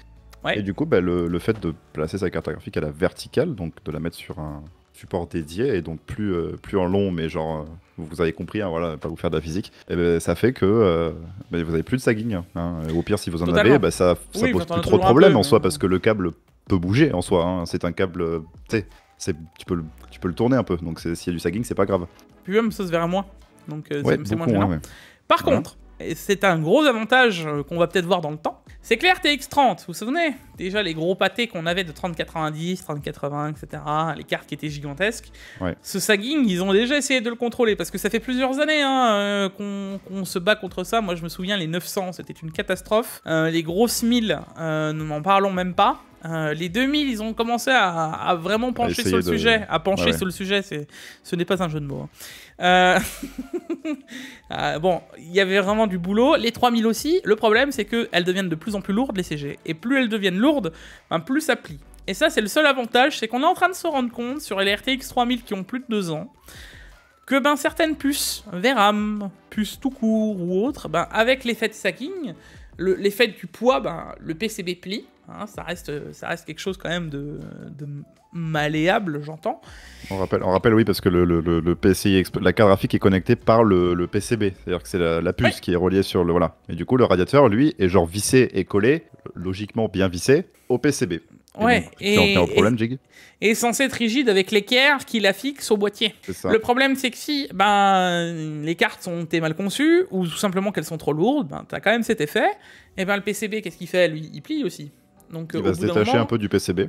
Et du coup, bah, le, fait de placer sa carte graphique à la verticale, donc de la mettre sur un support dédié, et donc plus, euh, plus en long, mais genre, euh, vous avez compris, hein, voilà, pas vous faire de la physique, et eh ben, ça fait que euh, vous avez plus de sagging. Hein. Au pire, si vous en avez, bah, ça, ça pose plus trop de problèmes en soi, parce que le câble peut bouger en soi. Hein. C'est un câble, tu sais, tu peux, le, tu peux le tourner un peu, donc s'il y a du sagging, c'est pas grave. Puis même, ça se verra moins, donc c'est moins gênant. Par contre, c'est un gros avantage euh, qu'on va peut-être voir dans le temps. C'est clair tx 30, vous vous souvenez Déjà les gros pâtés qu'on avait de 3090, 3080, etc. Les cartes qui étaient gigantesques. Ce sagging, ils ont déjà essayé de le contrôler parce que ça fait plusieurs années hein, euh, qu'on se bat contre ça. Moi je me souviens les 900, c'était une catastrophe. Euh, les grosses 1000, nous n'en parlons même pas. Euh, les 2000, ils ont commencé à, vraiment pencher sur le sujet, à pencher sur le sujet. ce n'est pas un jeu de mots. Hein. Euh, euh, bon, il y avait vraiment du boulot. Les 3000 aussi. Le problème, c'est qu'elles deviennent de plus en plus lourdes les CG, et plus elles deviennent lourdes, ben, plus ça plie. Et ça, c'est le seul avantage, c'est qu'on est en train de se rendre compte sur les RTX 3000 qui ont plus de 2 ans que ben certaines puces, VRAM, puces tout court ou autres, ben avec l'effet de sacking, l'effet du poids, ben, le PCB plie, hein, ça, reste, ça reste quelque chose quand même de, malléable, j'entends. On rappelle, on rappelle, oui, parce que le, la carte graphique est connectée par le, PCB, c'est-à-dire que c'est la, puce qui est reliée sur le... Voilà. Et du coup, le radiateur, lui, est genre vissé et collé, logiquement bien vissé, au PCB. Ouais, et, censé être rigide avec l'équerre qui la fixe au boîtier. Le problème, c'est que si ben, les cartes ont été mal conçues ou tout simplement qu'elles sont trop lourdes, ben, tu as quand même cet effet. Et ben, le PCB, qu'est-ce qu'il fait Lui, il plie aussi. Donc, il euh, va se détacher un, peu du PCB.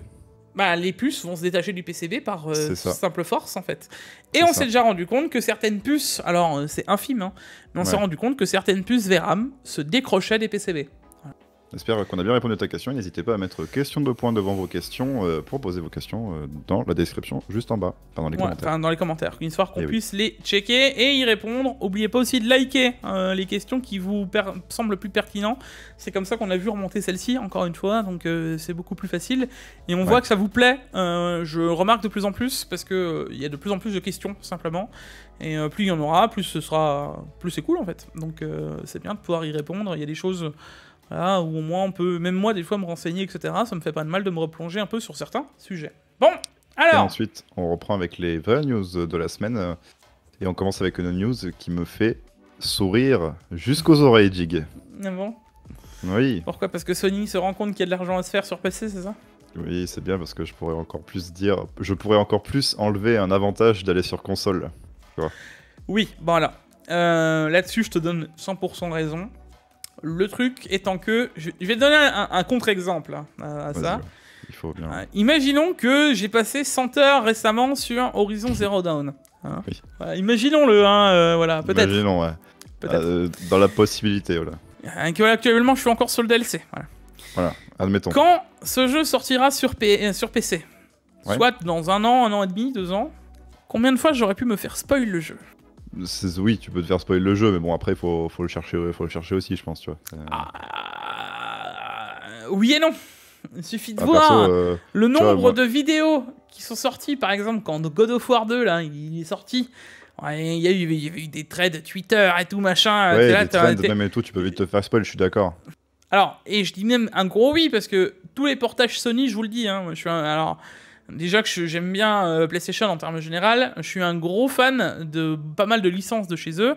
Bah, les puces vont se détacher du PCB par euh, simple force en fait. Et on s'est déjà rendu compte que certaines puces, alors euh, c'est infime, hein, mais on s'est rendu compte que certaines puces VRAM se décrochaient des PCB. J'espère qu'on a bien répondu à ta question. N'hésitez pas à mettre question de points devant vos questions euh, pour poser vos questions euh, dans la description juste en bas. pendant dans les commentaires. dans les commentaires. Une soir qu'on eh puisse les checker et y répondre. N'oubliez pas aussi de liker euh, les questions qui vous semblent plus pertinentes. C'est comme ça qu'on a vu remonter celle-ci, encore une fois. Donc, c'est beaucoup plus facile. Et on voit que ça vous plaît. je remarque de plus en plus parce qu'il il y a de plus en plus de questions, simplement. Et plus il y en aura, plus ce sera. Plus c'est cool, en fait. Donc, c'est bien de pouvoir y répondre. Il y a des choses. Voilà, au moins on peut, même moi des fois me renseigner, etc. Ça me fait pas de mal de me replonger un peu sur certains sujets. Bon, alors. Et ensuite, on reprend avec les vraies news de la semaine. Euh, et on commence avec une news qui me fait sourire jusqu'aux oreilles, Jig. Ah bon Oui. Pourquoi Parce que Sony se rend compte qu'il y a de l'argent à se faire sur PC, c'est ça Oui, c'est bien parce que je pourrais encore plus dire, je pourrais encore plus enlever un avantage d'aller sur console. Tu oui, bon alors, euh, là-dessus je te donne 100% de raison. Le truc étant que. Je, vais te donner un, contre-exemple hein, à, ça. Il faut bien. Euh, imaginons que j'ai passé 100 heures récemment sur Horizon Zero Dawn. imaginons-le, hein, hein euh, voilà, peut-être. Imaginons, euh, dans la possibilité, voilà. Actuellement, je suis encore sur le DLC. Voilà. admettons. Quand ce jeu sortira sur, sur PC, soit dans un an, un an et demi, deux ans, combien de fois j'aurais pu me faire spoil le jeu oui, tu peux te faire spoiler le jeu, mais bon, après, faut, faut, le, chercher, faut le chercher aussi, je pense, tu vois. Ah, euh, oui et non il suffit de ah, voir euh, le nombre de vidéos qui sont sorties, par exemple, quand God of War 2, là, il est sorti. il, y a eu, des trades Twitter et tout machin. Ouais, des même et tout, tu peux vite te faire spoiler, je suis d'accord. Alors, et je dis même un gros oui, parce que tous les portages Sony, je vous le dis, hein, je suis un, alors, Déjà que j'aime bien euh, PlayStation en termes général, je suis un gros fan de pas mal de licences de chez eux.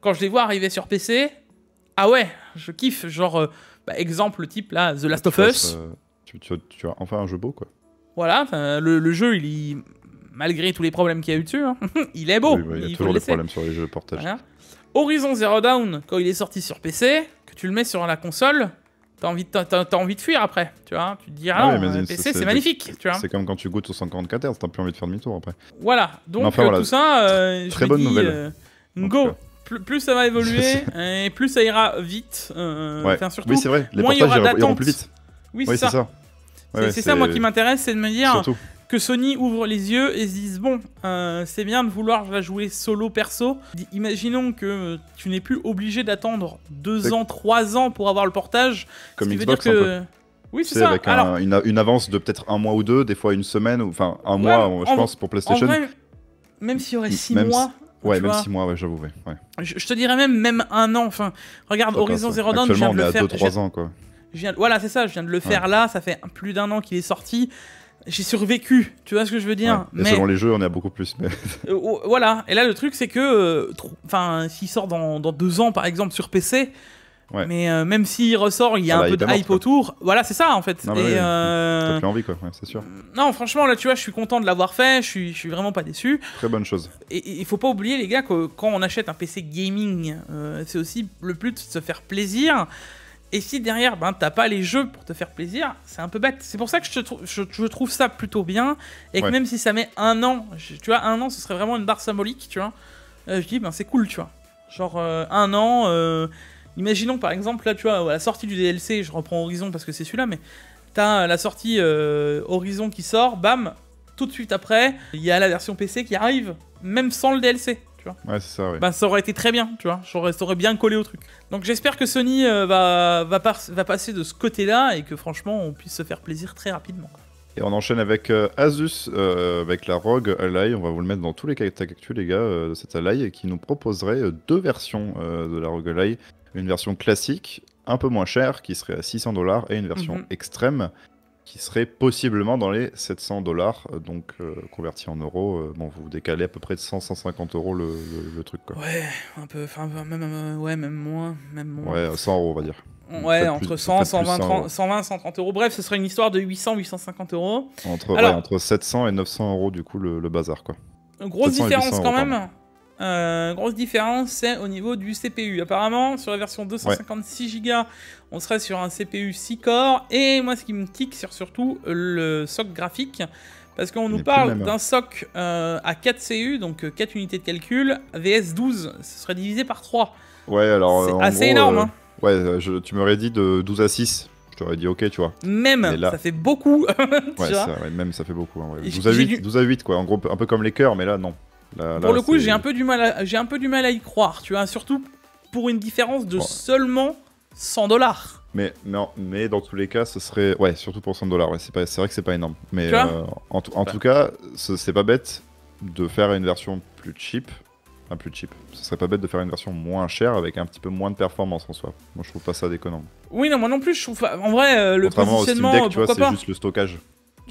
Quand je les vois arriver sur PC, ah ouais, je kiffe. Genre, euh, bah, exemple type là, The Last of Us. tu, euh, as enfin un jeu beau quoi. Voilà, le, jeu, il malgré tous les problèmes qu'il y a eu dessus, hein, il est beau. Bah, il y a toujours des problèmes sur les jeux portables. Horizon Zero Dawn, quand il est sorti sur PC, que tu le mets sur la console, t'as envie, de, envie de fuir après, tu vois. Tu te dis, ah, ah non, euh, PC, c'est, magnifique, tu vois. C'est comme quand tu goûtes au 144 Hz, t'as plus envie de faire demi-tour après. Voilà, donc euh, tout ça, euh, je bonne dis, nouvelle. go plus, ça va évoluer et plus ça ira vite. oui, c'est vrai, les portages plus vite. Oui, c'est ça. C'est ça, moi qui m'intéresse, c'est de me dire, Surtout que Sony ouvre les yeux et se dise bon, euh, c'est bien de vouloir jouer solo perso. Imaginons que tu n'es plus obligé d'attendre deux ans, trois ans pour avoir le portage. Comme Xbox un peu. Oui, c'est ça. Avec une, avance de peut-être un mois ou deux, des fois une semaine, enfin un mois, euh, je pense, pour PlayStation. même s'il y aurait six mois, Ouais, même six mois, j'avoue. Je, te dirais même même un an. Enfin, regarde, Horizon Zero Dawn, je viens de le faire. ans, quoi. viens, voilà, c'est ça, je viens de le faire là, ça fait plus d'un an qu'il est sorti j'ai survécu, tu vois ce que je veux dire mais... Selon les jeux, on a beaucoup plus. Euh, oh, voilà, et là le truc c'est que, euh, enfin, s'il sort dans, deux ans par exemple sur PC, mais euh, même s'il ressort, il y a ah un bah, peu de hype autour. Voilà, c'est ça en fait. Non, envie c'est sûr. Non, franchement là tu vois, je suis content de l'avoir fait, je suis, je suis vraiment pas déçu. Très bonne chose. Et il faut pas oublier les gars que quand on achète un PC gaming, c'est aussi le plus de se faire plaisir. Et si derrière, ben, t'as pas les jeux pour te faire plaisir, c'est un peu bête. C'est pour ça que je, trouve ça plutôt bien. Et que même si ça met un an, tu vois, un an, ce serait vraiment une barre symbolique, tu vois. Euh, je dis, ben, c'est cool, tu vois. Genre, euh, un an. Euh, imaginons par exemple, là, tu vois, la sortie du DLC, je reprends Horizon parce que c'est celui-là, mais t'as la sortie Horizon qui sort, bam, tout de suite après, il y a la version PC qui arrive, même sans le DLC. Bah, ça, aurait été très bien, tu vois. Ça aurait bien collé au truc. Donc j'espère que Sony euh, va, va, passer de ce côté-là et que franchement, on puisse se faire plaisir très rapidement. Et on enchaîne avec euh, Asus, euh, avec la Rogue Ally. On va vous le mettre dans tous les cas actuels, les gars, de cette Ally, qui nous proposerait deux versions de la Rogue Ally. Une version classique, un peu moins chère, qui serait à 600 et une version mhm. extrême qui serait possiblement dans les 700 dollars, euh, donc euh, converti en euros. Euh, bon, vous, décalez à peu près de 100-150 euros le, truc. Quoi. Ouais, un peu, enfin, même, ouais, même moins, même Ouais, 100 euros, on va dire. Ouais, entre 100, 120, 120, 130 euros. Bref, ce serait une histoire de 800, 850 euros. Entre, entre 700 et 900 euros, du coup, le, bazar, quoi. grosse différence quand même. Euh, grosse différence, c'est au niveau du CPU. Apparemment, sur la version 256 Go, on serait sur un CPU 6 corps. Et moi, ce qui me tique, c'est surtout le SOC graphique. Parce qu'on nous parle d'un SOC euh, à 4 CU, donc 4 euh, unités de calcul, VS 12, ce serait divisé par 3. Ouais, alors. C'est assez énorme. Hein. Ouais, tu m'aurais dit de 12 à 6 je t'aurais dit ok, tu vois. Même, ça fait beaucoup. ouais, même ça fait beaucoup. Hein, ouais. 12, à 8, 8, quoi. En gros, un peu comme les cœurs, mais là, non pour le coup, j'ai un, peu du mal à, j'ai un peu du mal à y croire, tu vois, surtout pour une différence de seulement 100 dollars. Mais, non, mais dans tous les cas, ce serait. Ouais, surtout pour 100 dollars, ouais, c'est, vrai que c'est pas énorme. Mais euh, en, tout cas, c'est pas bête de faire une version plus cheap. Enfin, plus cheap. Ce serait pas bête de faire une version moins chère avec un petit peu moins de performance en soi. Moi, je trouve pas ça déconnant. Oui, non, moi non plus, je trouve. En vrai, euh, le positionnement. Au tu vois, c'est juste le stockage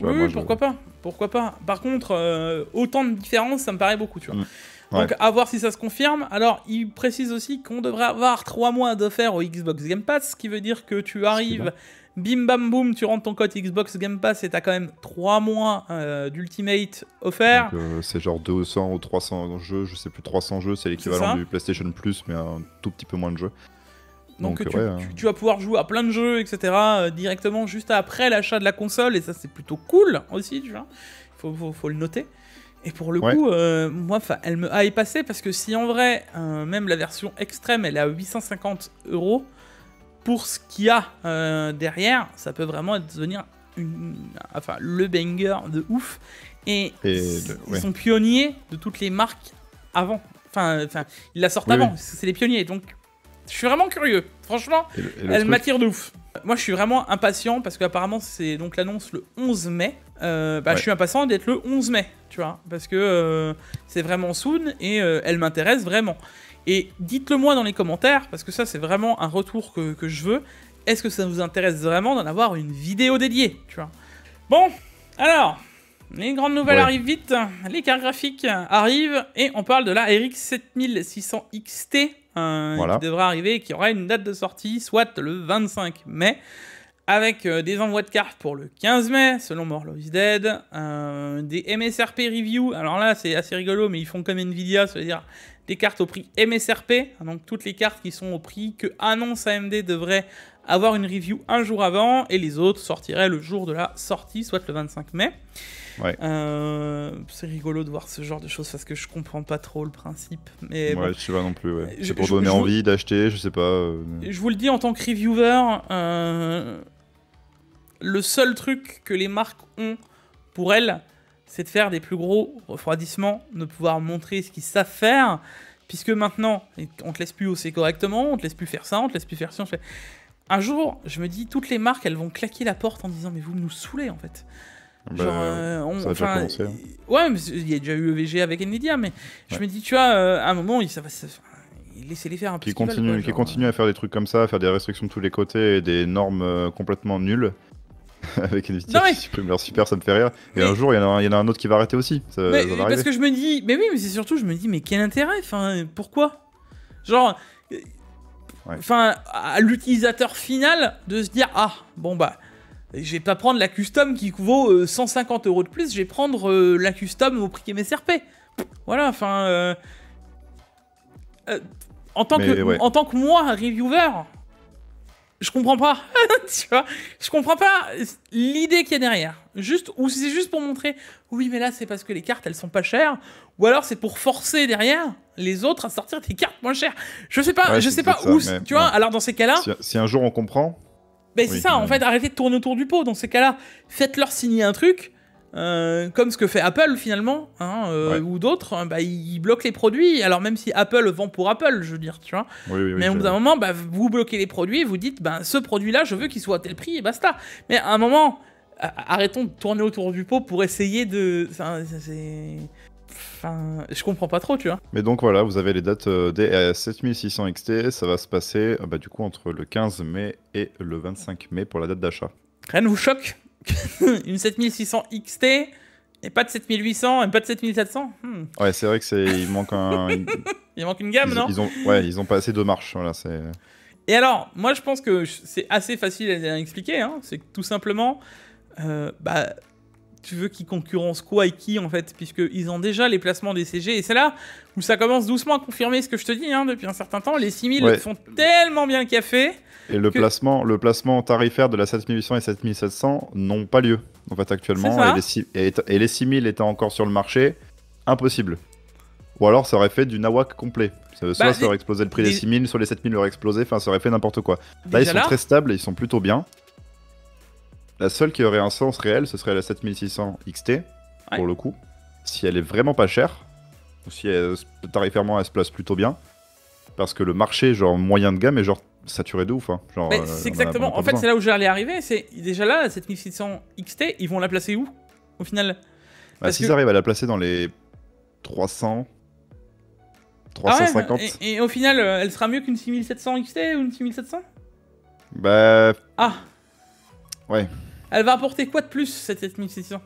oui, pourquoi pas Pourquoi pas Par contre, euh, autant de différences, ça me paraît beaucoup, tu vois. Mm. Donc, à voir si ça se confirme. Alors, il précise aussi qu'on devrait avoir 3 mois d'offert au Xbox Game Pass, ce qui veut dire que tu arrives, bim bam boum, tu rentres ton code Xbox Game Pass et t'as quand même 3 mois euh, d'Ultimate offert. Euh, c'est genre 200 ou 300 jeux, je sais plus, 300 jeux, c'est l'équivalent du PlayStation Plus, mais un tout petit peu moins de jeux. Donc, euh, hein. tu, vas pouvoir jouer à plein de jeux, etc. Euh, directement juste après l'achat de la console, et ça c'est plutôt cool aussi, tu vois. Faut, faut, le noter. Et pour le coup, euh, moi, elle me a passé parce que si en vrai, même la version extrême, elle est à 850 euros, pour ce qu'il y a derrière, ça peut vraiment devenir enfin, le banger de ouf. Et, ils sont pionniers de toutes les marques avant. Enfin, enfin ils la sortent avant avant, que c'est les pionniers. Donc je suis vraiment curieux. Franchement, elle m'attire de ouf. Moi, je suis vraiment impatient parce qu'apparemment, c'est donc l'annonce le 11 mai. Euh, bah, je suis impatient d'être le 11 mai, tu vois, parce que euh, c'est vraiment soon et euh, elle m'intéresse vraiment. Et dites-le moi dans les commentaires, parce que ça, c'est vraiment un retour que, je veux. Est-ce que ça vous intéresse vraiment d'en avoir une vidéo dédiée, tu vois Bon, alors, les grandes nouvelles arrivent vite, les cartes graphiques arrivent, et on parle de la RX 7600 XT euh, qui devra arriver et qui aura une date de sortie, soit le 25 mai, avec euh, des envois de cartes pour le 15 mai, selon is Dead, euh, des MSRP Review, alors là c'est assez rigolo, mais ils font comme Nvidia, c'est-à-dire des cartes au prix MSRP, donc toutes les cartes qui sont au prix que annonce AMD devrait avoir une review un jour avant, et les autres sortiraient le jour de la sortie, soit le 25 mai. Euh, c'est rigolo de voir ce genre de choses parce que je comprends pas trop le principe. Mais ouais, je sais pas non plus. Ouais. C'est pour donner envie d'acheter, je sais pas. Euh. Je vous le dis en tant que reviewer, euh, le seul truc que les marques ont pour elles, c'est de faire des plus gros refroidissements, de pouvoir montrer ce qu'ils savent faire, puisque maintenant, on te laisse plus hausser correctement, on te laisse plus faire ça, on te laisse plus faire ça. Un jour, je me dis, toutes les marques, elles vont claquer la porte en disant, mais vous nous saoulez en fait. Bah, genre, euh, on, a déjà hein. Ouais, il y a déjà eu EVG avec Nvidia, mais je me dis, tu vois, euh, à un moment, ils va. Ça, laisser les faire un continue, peu, Qui continue à faire des trucs comme ça, à faire des restrictions de tous les côtés et des normes euh, complètement nulles avec Nvidia non, super, ça me fait rire. Et un jour, il y, en a, un autre qui va arrêter aussi. mais, parce que je me dis, mais oui, mais c'est surtout, je me dis, mais quel intérêt Enfin, pourquoi Genre, enfin, à l'utilisateur final de se dire, ah, bon bah, je vais pas prendre la custom qui vaut 150 euh, euros de plus, je vais prendre euh, la custom au prix qui est MSRP. Voilà, enfin... Euh, en, tant que, en tant que moi, reviewer, je comprends pas. tu vois Je comprends pas l'idée qu'il y a derrière. Juste, ou c'est juste pour montrer, oui, mais là, c'est parce que les cartes, elles sont pas chères. Ou alors, c'est pour forcer derrière les autres à sortir des cartes moins chères. Je sais pas, je sais pas où. Tu vois, alors dans ces cas-là. si, un jour on comprend. Mais ben, c'est ça, en fait, arrêtez de tourner autour du pot dans ces cas-là. Faites-leur signer un truc, euh, comme ce que fait Apple finalement, hein, euh, ou d'autres, bah, ils bloquent les produits. Alors même si Apple vend pour Apple, je veux dire, tu vois. mais au bout d'un moment, bah, vous bloquez les produits, vous dites, ben ce produit-là, je veux qu'il soit à tel prix, et basta. Mais à un moment, arrêtons de tourner autour du pot pour essayer de je comprends pas trop, tu vois. Mais donc voilà, vous avez les dates euh, des 7600 euh, XT. Ça va se passer euh, bah, du coup entre le 15 mai et le 25 mai pour la date d'achat. Rien ne vous choque Une 7600 XT et pas de 7800 et pas de 7700 hmm. Ouais, c'est vrai que c'est il manque un il manque une gamme, non ils ont ouais, ils ont pas assez de marche, voilà, Et alors, moi je pense que c'est assez facile à expliquer hein. c'est que tout simplement bah, tu veux qui concurrence quoi et qui en fait, puisqu'ils ont déjà les placements des CG. Et c'est là où ça commence doucement à confirmer ce que je te dis hein, depuis un certain temps. Les 6000 ouais. font tellement bien le café. Et le, placement, le placement tarifaire de la 7800 et 7700 n'ont pas lieu en fait actuellement. Et les, et, 6000 étant encore sur le marché, impossible. Ou alors ça aurait fait du nawak complet. Soit bah, ça aurait explosé le prix des, 6000, soit les 7000 auraient explosé, enfin ça aurait fait n'importe quoi. Là ils sont très stables et ils sont plutôt bien. La seule qui aurait un sens réel, ce serait la 7600 XT, pour le coup. Si elle est vraiment pas chère, ou si elle, tarifairement elle se place plutôt bien. Parce que le marché, genre moyen de gamme, est genre saturé de ouf. Hein. Euh, c'est exactement. En fait, c'est là où j'allais arriver. C'est déjà là, la 7600 XT, ils vont la placer où au final bah, S'ils arrivent à la placer dans les 300, 350. Ah et, et, au final, euh, elle sera mieux qu'une 6700 XT ou une 6700 Bah. Ah Ouais. Elle va apporter quoi de plus, cette 7600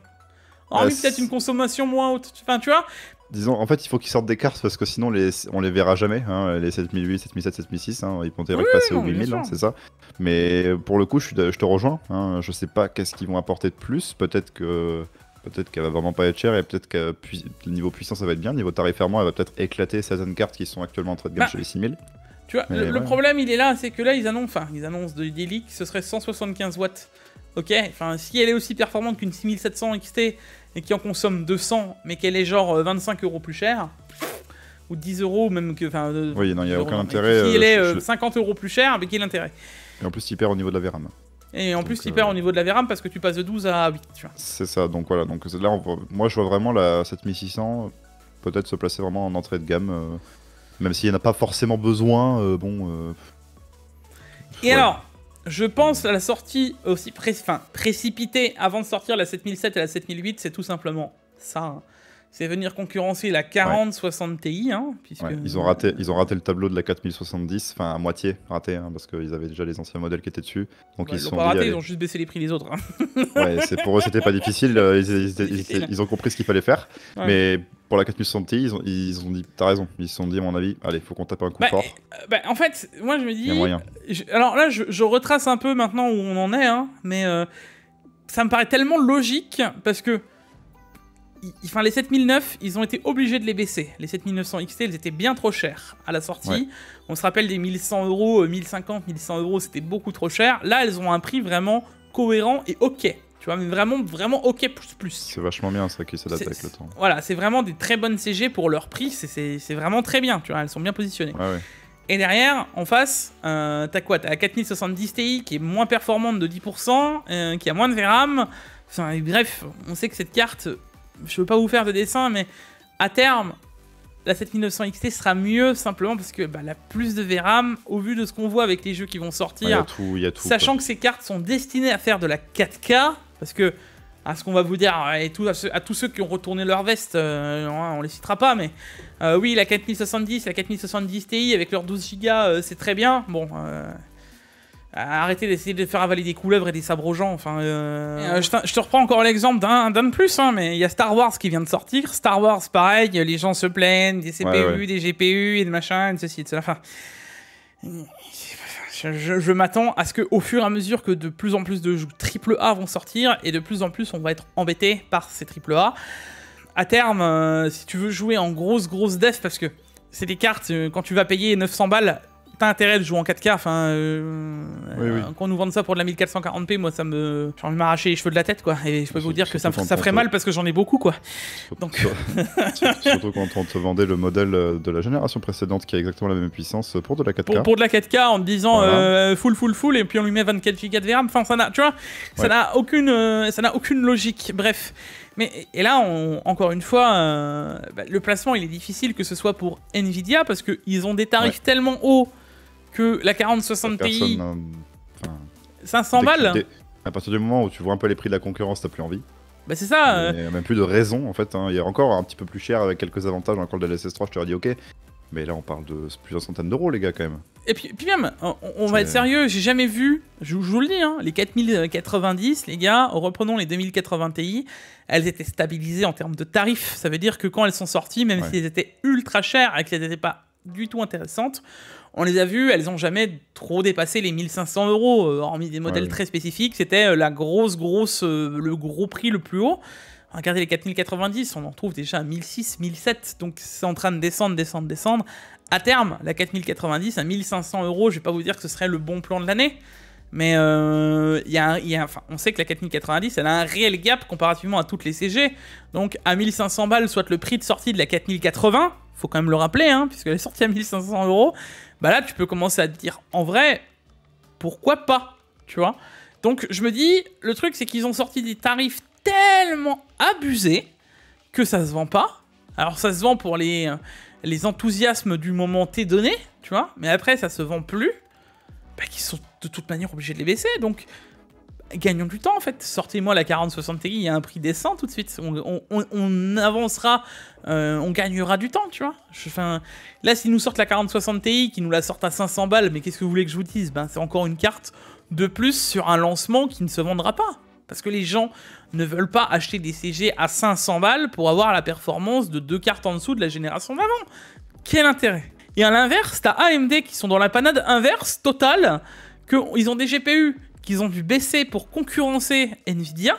En plus peut-être une consommation moins haute. Enfin, tu vois Disons, en fait, il faut qu'ils sortent des cartes parce que sinon, les, on les verra jamais. Hein, les 7008, 7007, 7006, ils comptaient oui, passer aux 8000, hein, c'est ça. Mais pour le coup, je, je te rejoins. Hein, je sais pas qu'est-ce qu'ils vont apporter de plus. Peut-être que. Peut-être qu'elle va vraiment pas être chère et peut-être que niveau puissance ça va être bien, niveau tarifairement elle va peut-être éclater certaines cartes qui sont actuellement en train de gamme bah, chez les 6000. Tu vois, le, problème il est là, c'est que là ils annoncent, enfin ils annoncent de, des leaks, ce serait 175 watts. Ok, enfin, si elle est aussi performante qu'une 6700 XT et qui en consomme 200, mais qu'elle est genre 25 euh, euros plus chère, ou 10 euros même que. Enfin, euh, oui, non, il n'y a aucun intérêt. Si euh, elle est 50 euros plus chère, mais quel intérêt Et en plus, tu perds au niveau de la VRAM. Et en plus, tu perds au niveau de la VRAM parce que tu passes de 12 à 8. C'est ça, donc voilà. Donc là, moi, je vois vraiment la 7600 peut-être se placer vraiment en entrée de gamme, même s'il n'y en a pas forcément besoin. bon. Et alors, je pense à la sortie aussi fin, précipitée avant de sortir la 7007 et la 7008, c'est tout simplement ça. Hein. C'est venir concurrencer la 4060 Ti. Hein, puisque... ils, ont raté, ils ont raté le tableau de la 4070, enfin à moitié raté, hein, parce qu'ils avaient déjà les anciens modèles qui étaient dessus. Donc ils, sont ont juste baissé les prix des autres. pour eux, c'était pas euh, difficile. Ils, ont compris ce qu'il fallait faire. Mais pour la 4000 ils ont, ils ont dit, t'as raison, ils se sont dit, à mon avis, allez, faut qu'on tape un coup bah, fort. Euh, bah, en fait, moi je me dis. alors là, je, retrace un peu maintenant où on en est, hein, mais euh, ça me paraît tellement logique parce que. Enfin, les 7009, ils ont été obligés de les baisser. Les 7900 XT, elles étaient bien trop chères à la sortie. On se rappelle des 1100 euros, 1050, euh, 1100 euros, c'était beaucoup trop cher. Là, elles ont un prix vraiment cohérent et ok. Tu vois, mais vraiment, vraiment OK++. C'est vachement bien, ça, qui s'adapte avec le temps. Voilà, c'est vraiment des très bonnes CG pour leur prix. C'est vraiment très bien, tu vois, elles sont bien positionnées. Et derrière, en face, euh, t'as quoi T'as la 4070 Ti qui est moins performante de 10%, euh, qui a moins de VRAM. Enfin, bref, on sait que cette carte, je veux pas vous faire de dessin, mais à terme, la 7900 XT sera mieux simplement parce que bah, la plus de VRAM, au vu de ce qu'on voit avec les jeux qui vont sortir, sachant que ces cartes sont destinées à faire de la 4K, parce que, à ce qu'on va vous dire, et tout, à, tous ceux qui ont retourné leur veste, euh, on on les citera pas, mais euh, oui, la 4070, la 4070 Ti avec leurs 12 Go, euh, c'est très bien. Bon, arrêtez d'essayer de faire avaler des couleuvres et des sabres aux gens. Enfin, je, te reprends encore l'exemple d'un de plus, hein, mais il y a Star Wars qui vient de sortir. Star Wars, pareil, les gens se plaignent des CPU, des GPU et de machin, et de ceci, et cela je, m'attends à ce qu'au fur et à mesure que de plus en plus de triple A vont sortir, et de plus en plus on va être embêté par ces triple A. à terme, euh, si tu veux jouer en grosse grosse def, parce que c'est des cartes, euh, quand tu vas payer 900 balles, t'as intérêt de jouer en 4K, enfin, hein, euh, euh, qu'on nous vende ça pour de la 1440p, moi ça me, j'ai envie de m'arracher les cheveux de la tête, quoi. Et je peux vous dire que ça, ça ferait mal parce que j'en ai beaucoup, quoi. Donc, surtout quand on te vendait le modèle euh, de la génération précédente qui a exactement la même puissance pour de la 4K. Pour, de la 4K en disant full, full, full, et puis on lui met 24 Go de VRAM Enfin, ça n'a, tu vois, ça n'a aucune, ça n'a aucune logique. Bref. Mais et là, encore une fois, bah, le placement, il est difficile que ce soit pour Nvidia parce qu'ils ont des tarifs tellement hauts que la 4060 Ti. 500 balles À partir du moment où tu vois un peu les prix de la concurrence, t'as plus envie. Bah c'est ça Il euh, même plus de raison en fait. Hein. Il y a encore un petit peu plus cher avec quelques avantages. Encore de la SS3, je te dit ok. Mais là, on parle de plusieurs centaines d'euros, les gars, quand même. Et puis, puis même, on, va être sérieux, j'ai jamais vu, je, vous le dis, hein, les 4090, euh, les gars, reprenons les 2080 Ti, elles étaient stabilisées en termes de tarifs. Ça veut dire que quand elles sont sorties, même si elles étaient ultra chères et qu'elles n'étaient pas du tout intéressantes, on les a vues, elles n'ont jamais trop dépassé les 1500 euros, euh, hormis des modèles très spécifiques. C'était euh, la grosse, grosse, euh, le gros prix le plus haut. Regardez les 4090, on en trouve déjà à 1006, 1007, donc c'est en train de descendre, descendre, descendre. À terme, la 4090 à 1500 euros, je vais pas vous dire que ce serait le bon plan de l'année, mais y on sait que la 4090, elle a un réel gap comparativement à toutes les CG. Donc à 1500 balles, soit le prix de sortie de la 4080, faut quand même le rappeler, hein, puisqu'elle est sortie à 1500 euros, bah là, tu peux commencer à te dire, en vrai, pourquoi pas Tu vois Donc, je me dis, le truc, c'est qu'ils ont sorti des tarifs tellement abusés que ça se vend pas. Alors, ça se vend pour les, euh, les enthousiasmes du moment T donné, tu vois, mais après, ça se vend plus. Bah, qu'ils sont de toute manière obligés de les baisser. Donc, gagnons du temps en fait. Sortez-moi la 4060 Ti a un prix décent tout de suite. On, avancera, euh, on gagnera du temps, tu vois. Je, là, s'ils nous sortent la 4060 Ti, qu'ils nous la sortent à 500 balles, mais qu'est-ce que vous voulez que je vous dise ben, C'est encore une carte de plus sur un lancement qui ne se vendra pas. Parce que les gens ne veulent pas acheter des CG à 500 balles pour avoir la performance de deux cartes en dessous de la génération d'avant. Quel intérêt Et à l'inverse, t'as AMD qui sont dans la panade inverse totale, qu'ils ont des GPU qu'ils ont dû baisser pour concurrencer Nvidia,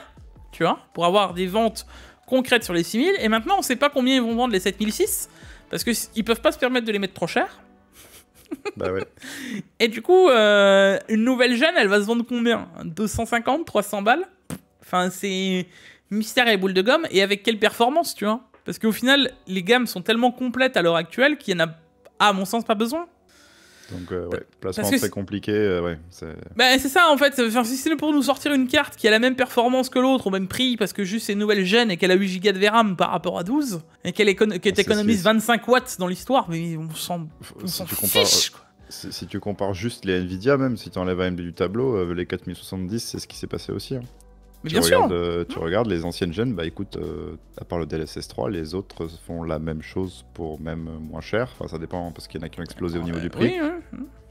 tu vois, pour avoir des ventes concrètes sur les 6000. Et maintenant, on ne sait pas combien ils vont vendre les 7006, parce qu'ils ne peuvent pas se permettre de les mettre trop cher. Bah et du coup, euh, une nouvelle jeune, elle va se vendre combien 250, 300 balles Enfin, c'est mystère et boule de gomme. Et avec quelle performance, tu vois Parce qu'au final, les gammes sont tellement complètes à l'heure actuelle qu'il n'y en a, à mon sens, pas besoin. Donc, euh, ouais, placement très compliqué. Euh, ouais, c'est bah, ça en fait. si c'est pour nous sortir une carte qui a la même performance que l'autre, au même prix, parce que juste c'est une nouvelle gêne et qu'elle a 8 Go de VRAM par rapport à 12, et qu'elle ah, économise 25 watts dans l'histoire, mais on s'en si fiche euh, quoi. Si, tu compares juste les Nvidia, même si tu enlèves AMD du tableau, les 4070, c'est ce qui s'est passé aussi. Hein tu regardes, euh, tu regardes les anciennes gènes, bah écoute, euh, à part le DLSS 3, les autres font la même chose pour même moins cher. Enfin, ça dépend parce qu'il y en a qui ont explosé au niveau du prix.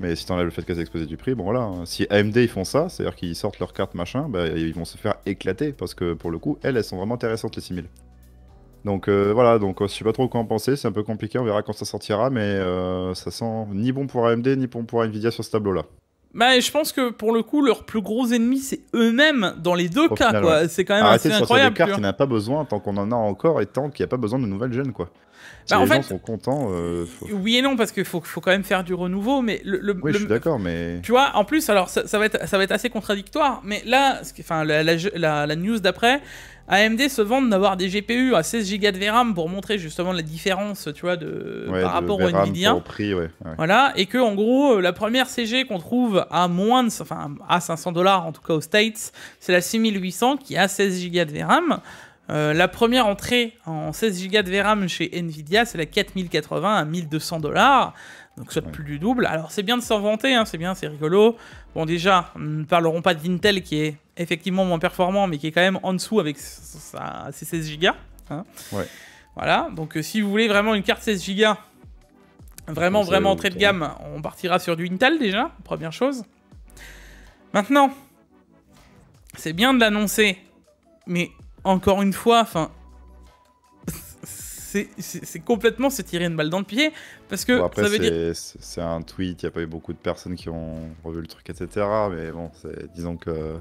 Mais si t'enlèves le fait qu'elles aient explosé du prix, bon voilà. Hein. Si AMD ils font ça, c'est-à-dire qu'ils sortent leurs cartes machin, bah, ils vont se faire éclater parce que pour le coup, elles, elles sont vraiment intéressantes les 6000. Donc euh, voilà, donc je sais pas trop quoi en penser, c'est un peu compliqué, on verra quand ça sortira, mais ça sent ni bon pour AMD ni bon pour Nvidia sur ce tableau-là. Bah, je pense que pour le coup, leur plus gros ennemi, c'est eux-mêmes dans les deux cas. C'est quand même assez de incroyable. Des cartes, n'a pas besoin tant qu'on en a encore et tant qu'il n'y a pas besoin de nouvelles jeunes. Quoi. Bah, les en gens sont contents. Euh, oui et non, parce qu'il faut, faut, quand même faire du renouveau. Mais le, oui, je suis d'accord, mais. Tu vois, en plus, alors ça, va être, ça va être assez contradictoire. Mais là, enfin, la, la news d'après, AMD se vante d'avoir des GPU à 16 Go de VRAM pour montrer justement la différence, tu vois, de, par rapport à au Nvidia. Voilà, et que en gros, euh, la première CG qu'on trouve à moins de, enfin, à 500 dollars en tout cas aux States, c'est la 6800 qui a 16 Go de VRAM. Euh, la première entrée en 16 Go de VRAM chez Nvidia, c'est la 4080 à 1200 dollars. Donc soit plus du double. Alors c'est bien de s'en vanter, hein, c'est bien, c'est rigolo. Bon déjà, ne parlerons pas d'Intel qui est effectivement moins performant, mais qui est quand même en dessous avec ça ses 16 Go. Hein. Voilà, donc euh, si vous voulez vraiment une carte 16 Go, vraiment, vraiment entrée de gamme, on partira sur du Intel déjà, première chose. Maintenant, c'est bien de l'annoncer, mais encore une fois, enfin, c'est complètement se tirer une balle dans le pied. Parce que C'est un tweet, il n'y a pas eu beaucoup de personnes qui ont revu le truc, etc. Mais bon, disons que.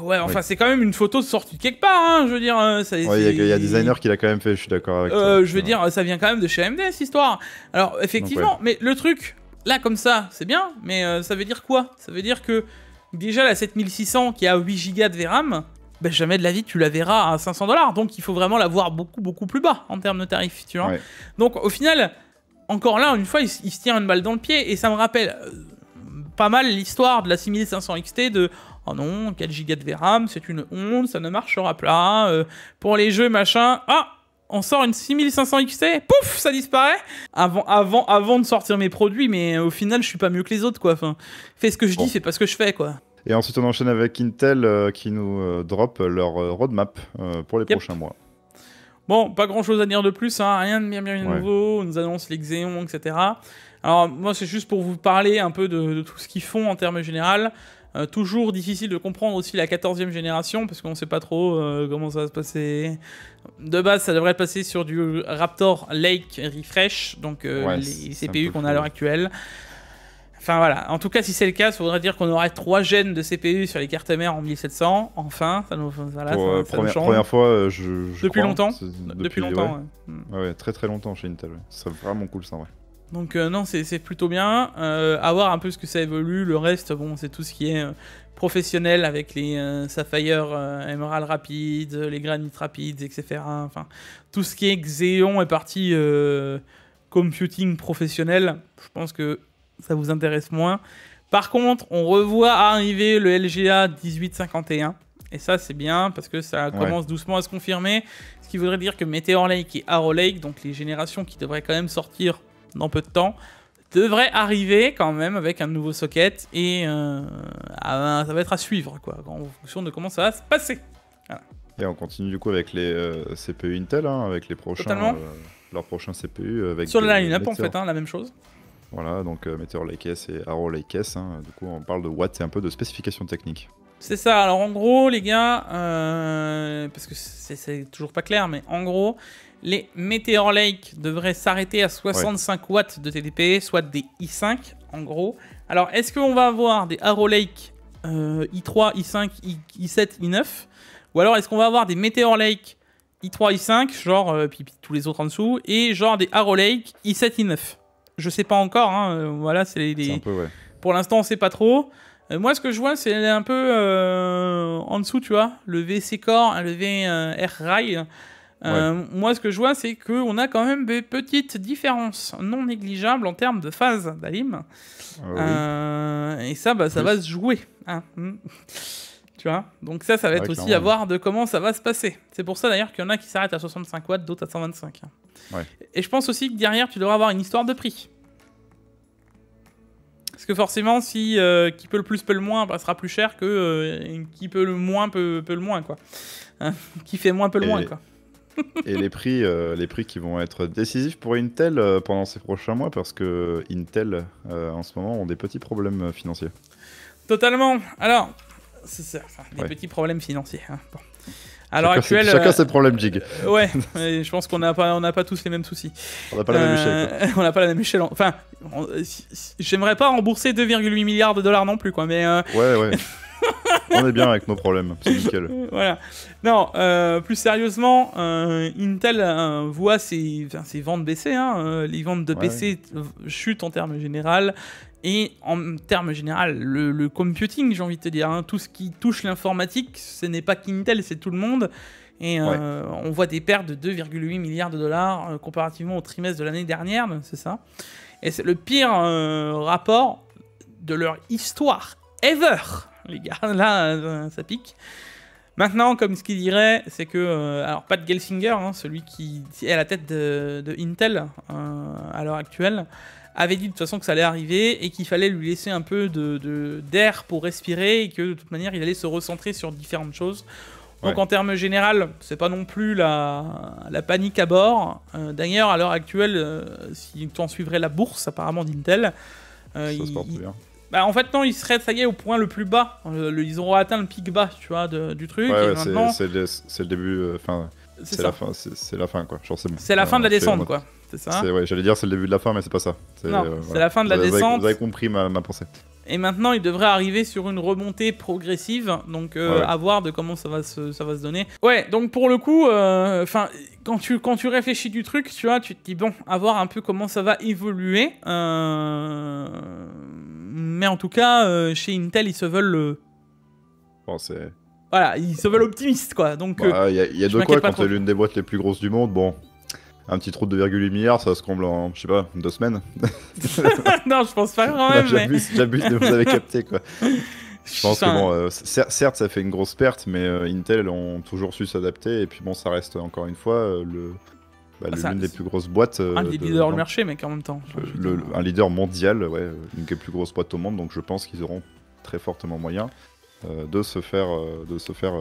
Ouais, enfin, c'est quand même une photo sortie de quelque part, hein, je veux dire. Euh, il y, y, a designer qui l'a quand même fait, je suis d'accord avec euh, Je veux dire, ça vient quand même de chez AMD, cette histoire. Alors, effectivement, mais le truc, là, comme ça, c'est bien, mais euh, ça veut dire quoi Ça veut dire que déjà la 7600 qui a 8 Go de VRAM, jamais de la vie tu la verras à 500 dollars. Donc il faut vraiment la voir beaucoup, beaucoup plus bas en termes de tarifs, tu vois. Donc au final, encore là, une fois, il, se tire une balle dans le pied et ça me rappelle euh, pas mal l'histoire de la 6500 XT de Oh non, 4 Go de VRAM, c'est une honte, ça ne marchera pas. Euh, pour les jeux, machin. Ah on sort une 6500 XT, pouf, ça disparaît avant, avant, avant de sortir mes produits, mais au final, je suis pas mieux que les autres, quoi. Enfin, fais ce que je dis, fais pas ce que je fais, quoi. Et ensuite, on enchaîne avec Intel euh, qui nous euh, drop leur euh, roadmap pour les prochains mois. Bon, pas grand chose à dire de plus, hein. rien de bien, bien nouveau. On nous annonce les Xeon, etc. Alors, moi, c'est juste pour vous parler un peu de, tout ce qu'ils font en termes généraux. toujours difficile de comprendre aussi la 14e génération, parce qu'on ne sait pas trop comment ça va se passer. De base, ça devrait passer sur du Raptor Lake Refresh, donc les CPU qu'on a à l'heure actuelle. Enfin voilà, en tout cas si c'est le cas, ça voudrait dire qu'on aurait trois gènes de CPU sur les cartes mères en 1700, enfin, ça nous, voilà, euh, première, fois, euh, je, Depuis longtemps Depuis, longtemps, très très longtemps chez Intel, ouais. c'est vraiment cool ça, ouais. Donc euh, non, c'est plutôt bien, euh, voir un peu ce que ça évolue, le reste, bon, c'est tout ce qui est professionnel avec les Sapphire Emerald Rapids, les Granite rapides, etc. Enfin, tout ce qui est Xeon est parti computing professionnel. Je pense que ça vous intéresse moins. Par contre, on revoit arriver le LGA 1851. Et ça, c'est bien parce que ça commence doucement à se confirmer. Ce qui voudrait dire que Meteor Lake et Arrow Lake, donc les générations qui devraient quand même sortir dans peu de temps, devraient arriver quand même avec un nouveau socket. Et euh, ça va être à suivre, quoi, en fonction de comment ça va se passer. Et on continue du coup avec les euh, CPU Intel, hein, avec les prochains, euh, leurs prochains CPU. Avec Sur la line en fait, hein, la même chose. Voilà, donc euh, Meteor Lake S et Arrow Lake S. Hein. Du coup, on parle de watts et un peu de spécification technique. C'est ça, alors en gros, les gars, euh, parce que c'est toujours pas clair, mais en gros, les Meteor Lake devraient s'arrêter à 65 watts de TDP, soit des i5, en gros. Alors, est-ce qu'on va avoir des Arrow Lake i3, euh, i5, I, 7 i9 Ou alors, est-ce qu'on va avoir des Meteor Lake i3, i5, genre, puis, tous les autres en dessous, et genre des Arrow Lake i7, i9 je sais pas encore. Hein, euh, voilà, c'est Pour l'instant, on sait pas trop. Euh, moi, ce que je vois, c'est un peu euh, en dessous, tu vois, le VC Core, le VR Rail. Moi, ce que je vois, c'est qu'on a quand même des petites différences non négligeables en termes de phase d'alim. Ah et ça, bah, ça va se jouer. Hein. Mm. Tu Donc ça, ça va être aussi à voir de comment ça va se passer. C'est pour ça d'ailleurs qu'il y en a qui s'arrêtent à 65 watts, d'autres à 125. Et je pense aussi que derrière, tu devras avoir une histoire de prix. Parce que forcément, si euh, qui peut le plus peut le moins, passera bah, sera plus cher que euh, qui peut le moins peut, le moins quoi. Hein, qui fait moins peut le moins quoi. et les prix, euh, les prix qui vont être décisifs pour Intel pendant ces prochains mois parce que Intel en ce moment ont des petits problèmes financiers. Totalement. Alors, c'est ça, des petits problèmes financiers. Hein. Chacun euh, ses problèmes, Jig. Euh, ouais, je pense qu'on n'a pas, on pas tous les mêmes soucis. On n'a pas, la même échelle. Euh, on n'a pas la même échelle. Enfin, j'aimerais pas rembourser 2,8 milliards de dollars non plus, quoi, mais. Ouais, ouais. on est bien avec nos problèmes, c'est nickel. Voilà. Non, plus sérieusement, Intel voit ses, ventes baisser. Hein, les ventes de PC chutent en termes généraux. Et en termes général, le, computing, j'ai envie de te dire, hein, tout ce qui touche l'informatique, ce n'est pas qu'Intel, c'est tout le monde. Et euh, on voit des pertes de 2,8 milliards de dollars euh, comparativement au trimestre de l'année dernière, c'est ça. Et c'est le pire euh, rapport de leur histoire ever, les gars. Là, ça pique. Maintenant, comme ce qu'il dirait, c'est que. alors, pas de Gelsinger, hein, celui qui est à la tête de, de Intel à l'heure actuelle, avait dit de toute façon que ça allait arriver et qu'il fallait lui laisser un peu de d'air pour respirer et que de toute manière il allait se recentrer sur différentes choses. Donc en termes général, c'est pas non plus la, la panique à bord. Euh, d'ailleurs, à l'heure actuelle, euh, si tu en suivrais la bourse apparemment d'Intel, euh, Bah, en fait non, ils seraient ça y est au point le plus bas. ils auront atteint le pic bas, tu vois, du truc. c'est le, début, enfin c'est la fin, c'est la fin quoi. C'est la fin de la descente quoi c'est ça ouais, J'allais dire c'est le début de la fin, mais c'est pas ça. C'est euh, la fin de la descente. vous avez compris ma, ma, pensée. Et maintenant, il devrait arriver sur une remontée progressive, donc euh, à voir de comment ça va se, ça va se donner. Ouais, donc pour le coup, euh, enfin, quand tu, quand tu réfléchis du truc, tu vois, tu te dis bon, à voir un peu comment ça va évoluer. Mais en tout cas, chez Intel, ils se veulent. voilà, ils se veulent optimistes, quoi. Donc, il bah, y a, y a de quoi quand t'es l'une des boîtes les plus grosses du monde. Bon, un petit trou de 2,8 milliards, ça se comble en, je sais pas, deux semaines. non, je pense pas quand même. J'abuse, vous avez capté quoi. Je pense que bon, euh, certes, ça fait une grosse perte, mais euh, Intel ont toujours su s'adapter. Et puis bon, ça reste encore une fois euh, le, bah, l'une des plus grosses boîtes. un des leaders du marché, mec, en même temps. un leader mondial, ouais, une des plus grosses boîtes au monde. Donc je pense qu'ils auront très fortement moyen de se faire, de se faire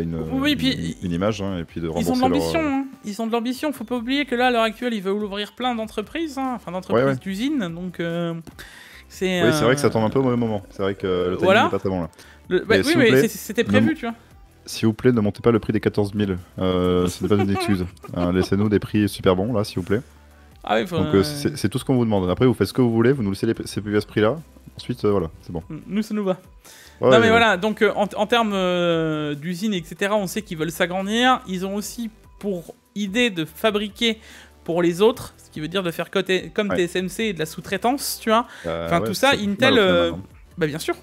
une, oui, puis, une, image hein, et puis de Ils ont de l'ambition, euh, hein. ils ont de l'ambition. Faut pas oublier que là, à l'heure actuelle, il veulent ouvrir plein d'entreprises, hein. enfin d'entreprises d'usines. Donc euh, c'est. Oui, c'est vrai euh, que ça tombe un peu au mauvais moment. C'est vrai que le timing voilà. n'est pas très bon là. Bah, oui, mais c'était prévu, tu vois. S'il vous plaît, ne montez pas le prix des 14 000. Euh, ce n'est pas une excuse. Hein, laissez-nous des prix super bons là, s'il vous plaît. Ah Donc c'est tout ce qu'on vous demande. Après, vous faites ce que vous voulez, vous nous laissez les... ces à ce prix-là. Ensuite, voilà, c'est bon. Nous, ça nous va non mais voilà, donc euh, en, termes euh, d'usine, etc., on sait qu'ils veulent s'agrandir. Ils ont aussi pour idée de fabriquer pour les autres, ce qui veut dire de faire côté, comme TSMC et de la sous-traitance, tu vois. Euh, enfin tout ça, Intel... bah bien sûr.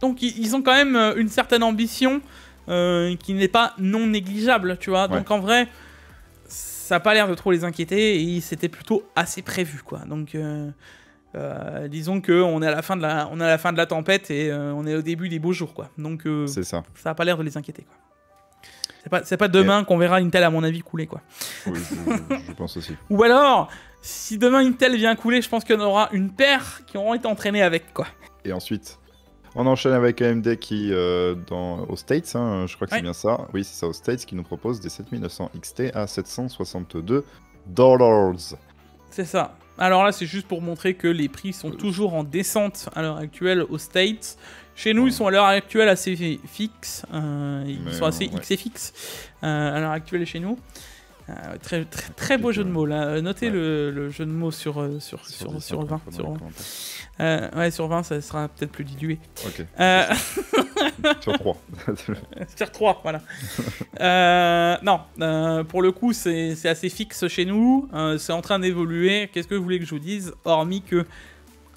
Donc ils, ils ont quand même une certaine ambition qui n'est pas non négligeable, tu vois. Donc en vrai, ça n'a pas l'air de trop les inquiéter et c'était plutôt assez prévu, quoi. Donc... Euh, disons qu'on est, à la fin de la, on est à la fin de la tempête et euh, on est au début des beaux jours. Quoi. Donc euh, ça n'a pas l'air de les inquiéter. Quoi. C'est pas, pas demain qu'on verra Intel, à mon avis, couler. Quoi. Oui, je, pense aussi. Ou alors, si demain Intel vient couler, je pense qu'on aura une paire qui auront été entraînées avec. Quoi. Et ensuite, on enchaîne avec AMD qui, dans, aux States, hein, je crois que c'est bien ça. Oui, c'est ça, aux States, qui nous propose des 7900 XT à 762 dollars. C'est ça. Alors là, c'est juste pour montrer que les prix sont toujours en descente à l'heure actuelle aux States. Chez nous, ils sont à l'heure actuelle assez fixes. Euh, ils sont assez XFX euh, à l'heure actuelle chez nous. Ah, très, très, beau jeu de mots là. Euh, notez le, jeu de mots sur, euh, sur, sur, sur, 20. Sur 20. Euh, ça sera peut-être plus dilué. sur 3. sur 3, voilà. non, pour le coup, c'est assez fixe chez nous. c'est en train d'évoluer. Qu'est-ce que vous voulez que je vous dise Hormis que,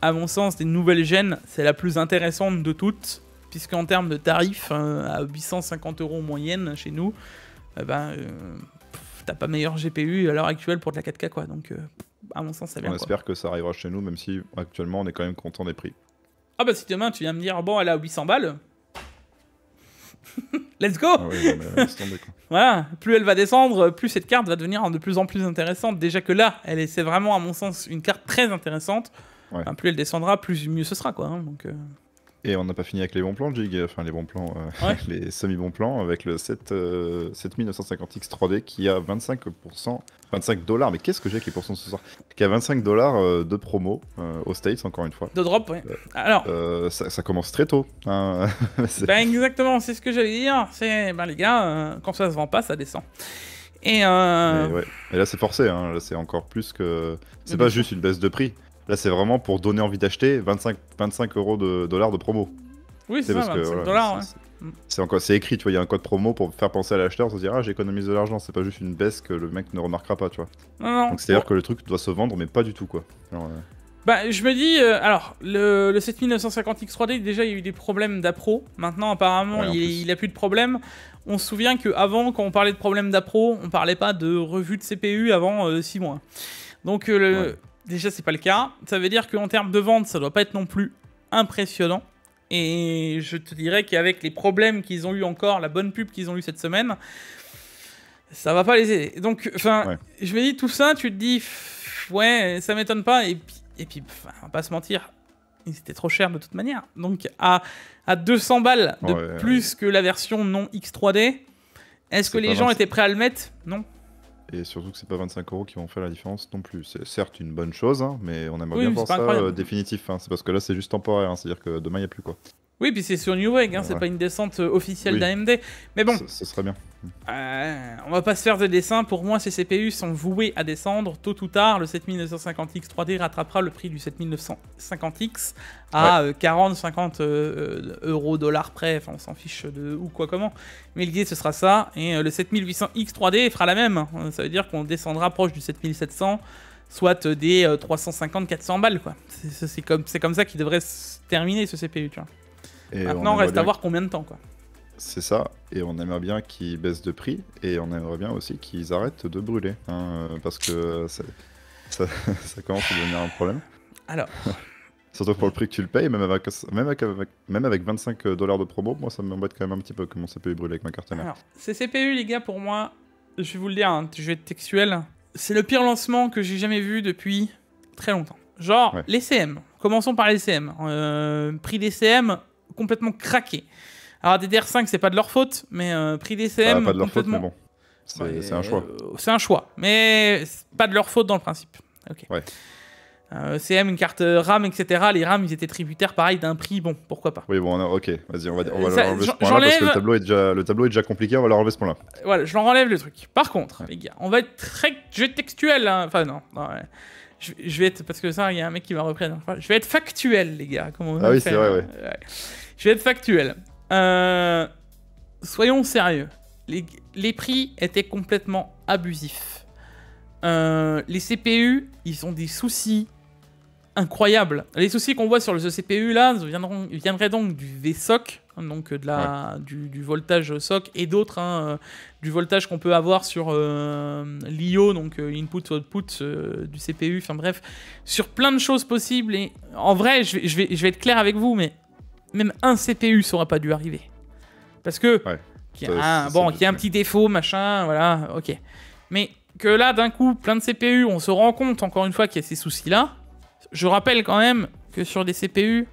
à mon sens, des nouvelles gènes, c'est la plus intéressante de toutes. Puisqu'en termes de tarifs, à 850 euros moyenne chez nous, eh ben t'as pas meilleur GPU à l'heure actuelle pour de la 4K, quoi. Donc, euh, à mon sens, ça bien. On espère que ça arrivera chez nous, même si actuellement, on est quand même content des prix. Ah bah si demain tu viens me dire bon elle a 800 balles, let's go ah Voilà, plus elle va descendre, plus cette carte va devenir de plus en plus intéressante. Déjà que là, elle c'est vraiment à mon sens une carte très intéressante. plus elle descendra, plus mieux ce sera quoi. Hein. donc. Euh, et on n'a pas fini avec les bons plans, Jig, enfin les bons plans, euh, les semi-bons plans, avec le 7, 7950X 3D qui a 25%, 25 dollars, mais qu'est-ce que j'ai avec les pourcents ce soir Qui a 25 dollars euh, de promo euh, aux States, encore une fois. De drop, oui. Alors. Ça, commence très tôt. Hein. Ben exactement, c'est ce que j'allais dire. C'est, ben les gars, quand ça se vend pas, ça descend. Et, là, c'est forcé. Hein. c'est encore plus que. C'est pas mm-hmm. juste une baisse de prix. Là, c'est vraiment pour donner envie d'acheter 25, 25 euros de dollars de promo. Oui, c'est ça, 25 que, dollars. c'est ouais. Mm. c'est écrit, tu vois, il y a un code promo pour faire penser à l'acheteur, se dire ah j'économise de l'argent, c'est pas juste une baisse que le mec ne remarquera pas, tu vois. Non, Donc c'est à dire que le truc doit se vendre, mais pas du tout quoi. Euh, bah, je me dis, euh, alors, le, 7950X3D, déjà, il y a eu des problèmes d'appro. Maintenant, apparemment, il, il, a plus de problèmes. On se souvient qu'avant, quand on parlait de problèmes d'appro, on parlait pas de revue de CPU avant 6 euh, mois. Donc, le, Déjà, c'est pas le cas. Ça veut dire qu'en termes de vente, ça doit pas être non plus impressionnant. Et je te dirais qu'avec les problèmes qu'ils ont eu encore, la bonne pub qu'ils ont eu cette semaine, ça va pas les aider. Donc, enfin, je me dis tout ça, tu te dis, ouais, ça m'étonne pas. Et puis, et puis pas se mentir, étaient trop chers de toute manière. Donc, à, à 200 balles de plus que la version non X3D, est-ce que les gens étaient prêts à le mettre Non. Et surtout que c'est pas 25 euros qui vont faire la différence non plus. C'est certes une bonne chose, hein, mais on aimerait bien voir ça euh, définitif. Hein. C'est parce que là, c'est juste temporaire. Hein. C'est-à-dire que demain, il n'y a plus quoi. Oui, puis c'est sur New Wave, hein, c'est pas une descente euh, officielle d'AMD. Mais bon. Ce serait bien. Euh, on va pas se faire de dessin. Pour moi, ces CPU sont voués à descendre. Tôt ou tard, le 7950X 3D rattrapera le prix du 7950X à 40, 50 euh, euros, dollars près. Enfin, on s'en fiche de ou quoi, comment. Mais l'idée, ce sera ça. Et le 7800X 3D fera la même. Ça veut dire qu'on descendra proche du 7700 soit des 350-400 balles C'est comme, comme ça qu'il devrait se terminer ce CPU tu vois. Maintenant, on reste à voir combien de temps. quoi. C'est ça, et on aimerait bien qu'ils baissent de prix, et on aimerait bien aussi qu'ils arrêtent de brûler, hein, euh, parce que ça, commence à devenir un problème. Alors. Surtout pour le prix que tu le payes, même avec, même avec, même avec 25 dollars de promo, moi ça m'embête quand même un petit peu que mon CPU brûle avec ma carte mère. Alors, ces CPU, les gars, pour moi, je vais vous le dire, hein, je vais être textuel, c'est le pire lancement que j'ai jamais vu depuis très longtemps. Genre, les CM. Commençons par les CM. Euh, prix des CM, complètement craqué. Alors DDR5, c'est pas de leur faute, mais euh, prix DCM. CM. Ah, pas de leur faute, mais bon. C'est un choix. Euh, c'est un choix, mais pas de leur faute dans le principe. Ok. Euh, CM, une carte RAM, etc. Les RAM, ils étaient tributaires, pareil, d'un prix. Bon, pourquoi pas. Oui, bon, ok, vas-y, on va, ce point parce que le tableau, est déjà, le tableau est déjà compliqué, on va leur enlever ce point-là. Voilà, je leur enlève le truc. Par contre, les gars, on va être très jeu textuel. Hein. Enfin, non. non ouais je, vais être. Parce que ça, il y a un mec qui va reprendre. je vais être factuel, les gars. ah oui, c'est vrai, ouais. Je vais être factuel. Euh, soyons sérieux. Les, les, prix étaient complètement abusifs. Euh, les CPU, ils ont des soucis incroyable. Les soucis qu'on voit sur le CPU là ils viendraient donc du VSOC, hein, donc euh, de du, voltage SOC et d'autres, hein, euh, du voltage qu'on peut avoir sur euh, l'IO, donc input-output du CPU, enfin bref, sur plein de choses possibles. Et en vrai, je vais, être clair avec vous, mais même un CPU ça aurait pas dû arriver. Parce que, bon, qui y a un petit défaut, machin, voilà, ok. Mais que là, d'un coup, plein de CPU, on se rend compte encore une fois qu'il y a ces soucis là je rappelle quand même que sur des CPU,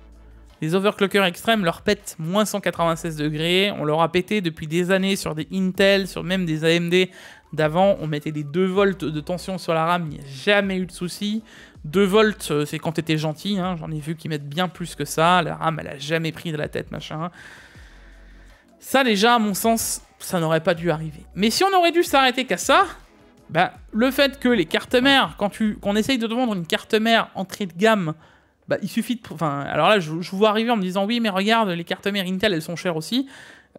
les overclockers extrêmes leur pètent moins 196 degrés. On leur a pété depuis des années sur des Intel, sur même des AMD. D'avant, on mettait des 2 volts de tension sur la RAM, il n'y a jamais eu de souci. 2 volts, euh, c'est quand t'étais gentil, hein. j'en ai vu qui mettent bien plus que ça. La RAM, elle a jamais pris de la tête, machin. Ça, déjà, à mon sens, ça n'aurait pas dû arriver. Mais si on aurait dû s'arrêter qu'à ça, bah, le fait que les cartes mères, quand on essaye de te vendre une carte mère entrée de gamme, bah, il suffit de. Enfin, alors là, je, vous vois arriver en me disant oui, mais regarde, les cartes mères Intel, elles sont chères aussi.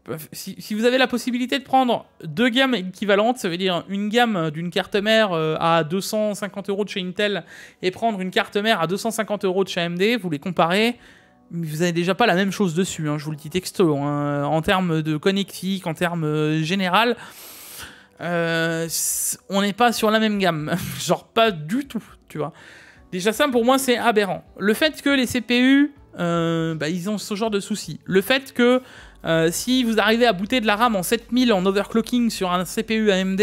Euh, si, vous avez la possibilité de prendre deux gammes équivalentes, ça veut dire une gamme d'une carte mère euh, à 250 euros de chez Intel et prendre une carte mère à 250 euros de chez AMD, vous les comparez, vous n'avez déjà pas la même chose dessus, hein, je vous le dis texto. Hein, en termes de connectique, en termes euh, général, euh, on n'est pas sur la même gamme. Genre pas du tout, tu vois. Déjà ça pour moi c'est aberrant. Le fait que les CPU, euh, bah, ils ont ce genre de soucis. Le fait que euh, si vous arrivez à booter de la RAM en 7000 en overclocking sur un CPU AMD,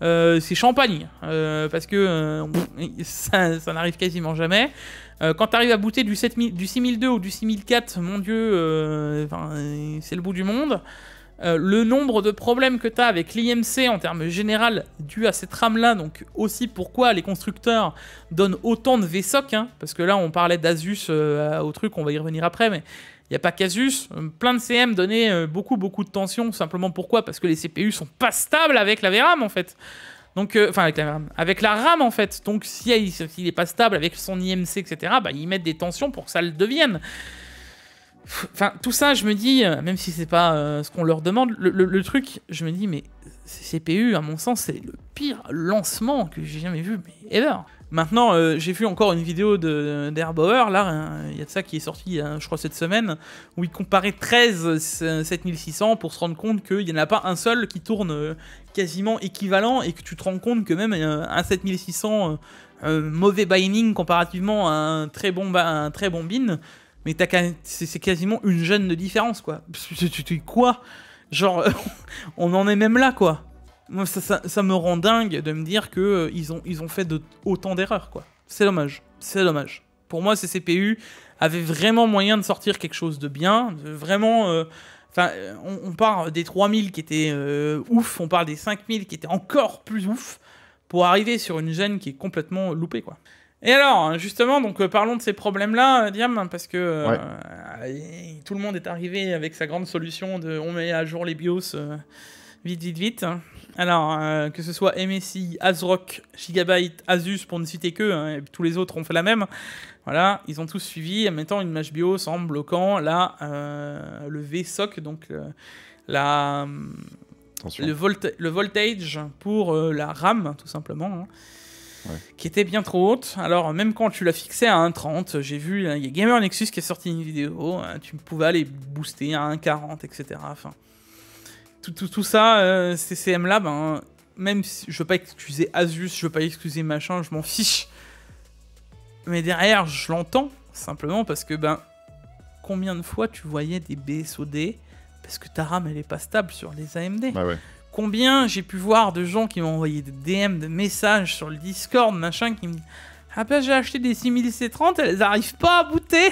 c'est champagne. parce que ça, n'arrive quasiment jamais. quand tu arrives à booter du, 7000, du 6002 ou du 6004, mon dieu, c'est le bout du monde. Euh, le nombre de problèmes que tu as avec l'IMC en termes général dû à cette RAM là donc aussi pourquoi les constructeurs donnent autant de VSOC, hein, parce que là on parlait d'Asus euh, au truc, on va y revenir après, mais il n'y a pas qu'Asus, euh, plein de CM donnaient beaucoup beaucoup de tension, simplement pourquoi Parce que les CPU sont pas stables avec la VRAM en fait. Donc, enfin avec la RAM, avec la RAM en fait. Donc si il n'est pas stable avec son IMC, etc., bah, ils mettent des tensions pour que ça le devienne. Enfin, tout ça, je me dis, euh, même si c'est pas euh, ce qu'on leur demande, le, truc, je me dis, mais CPU, à mon sens, c'est le pire lancement que j'ai jamais vu, mais ever. Maintenant, euh, j'ai vu encore une vidéo d'Airbauer, là, hein, il y a de ça qui est sorti, hein, je crois, cette semaine, où il comparait 13 7600 pour se rendre compte qu'il n'y en a pas un seul qui tourne quasiment équivalent et que tu te rends compte que même un 7600 mauvais binding comparativement à un très bon, un très bon bin, mais c'est quasiment une gêne de différence, quoi. Tu Quoi Genre, on en est même là, quoi. Moi, ça, me rend dingue de me dire que euh, ils, ont, ils ont fait autant d'erreurs, quoi. C'est dommage. C'est dommage. Pour moi, ces CPU avaient vraiment moyen de sortir quelque chose de bien, vraiment... Euh, enfin, euh, on, part des 3000 qui étaient ouf, on parle des 5000 qui étaient encore plus ouf, pour arriver sur une gêne qui est complètement loupée, quoi. Et alors, justement, donc euh, parlons de ces problèmes-là, euh, Diam, parce que euh, tout le monde est arrivé avec sa grande solution de on met à jour les BIOS vite, vite, vite. Alors, que ce soit MSI, ASRock, Gigabyte, Asus, pour ne citer que, hein, et tous les autres ont fait la même. Voilà, ils ont tous suivi en mettant une match BIOS en bloquant là le VSOC, donc la, le, le, voltage pour la RAM, tout simplement. Hein qui était bien trop haute. Alors, même quand tu la fixais à 1,30, j'ai vu, hein, il y a Gamer Nexus qui a sorti une vidéo, hein, tu pouvais aller booster à 1,40, etc. Enfin, tout, ça, euh, ces CM là ben, même si je veux pas excuser Asus, je veux pas excuser machin, je m'en fiche. Mais derrière, je l'entends, simplement parce que, ben, combien de fois tu voyais des BSOD parce que ta RAM elle est pas stable sur les AMD. Bah ouais. Combien j'ai pu voir de gens qui m'ont envoyé des DM, de messages sur le Discord, machin, qui me disent Ah ben, j'ai acheté des 6000C30, elles arrivent pas à booter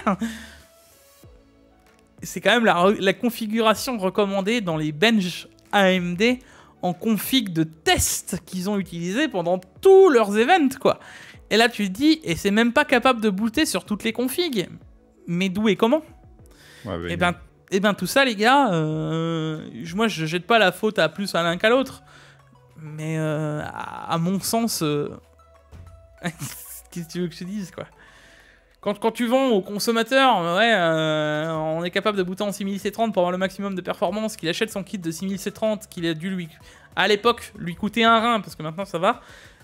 C'est quand même la, configuration recommandée dans les bench AMD en config de test qu'ils ont utilisé pendant tous leurs events, quoi. Et là, tu te dis, et c'est même pas capable de booter sur toutes les configs. Mais d'où et comment bah, eh ben, et eh bien tout ça, les gars, euh, moi je jette pas la faute à plus à l'un qu'à l'autre, mais euh, à, mon sens, euh, qu'est-ce que tu veux que je te dise quoi quand, quand tu vends au consommateur, ouais, on est capable de bouter en 6730 pour avoir le maximum de performance, qu'il achète son kit de 6730, qu'il a dû lui, à l'époque, lui coûter un rein, parce que maintenant ça va,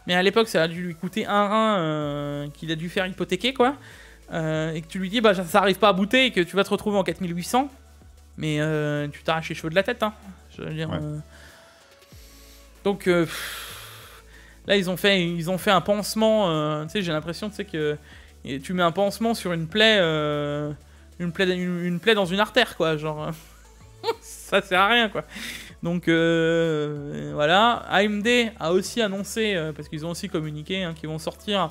mais à l'époque ça a dû lui coûter un rein qu'il a dû faire hypothéquer quoi. et que tu lui dis bah ça, n'arrive pas à bouter et que tu vas te retrouver en 4800, mais euh, tu t'arraches les cheveux de la tête, hein. Je veux dire, euh. Donc euh, là, ils ont fait, ils ont fait un pansement. tu sais, j'ai l'impression, tu sais que tu mets un pansement sur une plaie, une plaie, dans une artère, quoi. Genre, ça sert à rien, quoi. Donc voilà, AMD a aussi annoncé, parce qu'ils ont aussi communiqué, hein, qu'ils vont sortir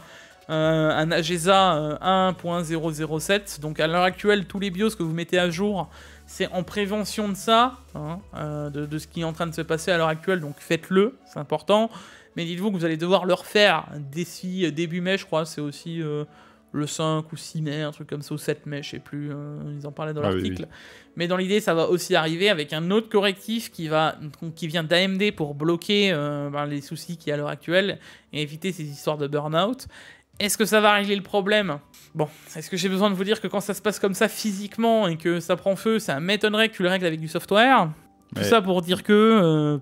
un AGESA 1.007. Donc à l'heure actuelle, tous les BIOS que vous mettez à jour c'est en prévention de ça, hein, euh, de, ce qui est en train de se passer à l'heure actuelle, donc faites-le, c'est important. Mais dites-vous que vous allez devoir le refaire d'ici euh, début mai, je crois, c'est aussi euh, le 5 ou 6 mai, un truc comme ça, ou 7 mai, je sais plus, hein, ils en parlaient dans ah l'article. Mais dans l'idée, ça va aussi arriver avec un autre correctif qui, va, qui vient d'AMD pour bloquer ben, les soucis qui y a à l'heure actuelle et éviter ces histoires de burn-out. Est-ce que ça va régler le problème Bon, est-ce que j'ai besoin de vous dire que quand ça se passe comme ça physiquement et que ça prend feu, ça m'étonnerait que tu le règles avec du software Tout ça pour dire que, euh,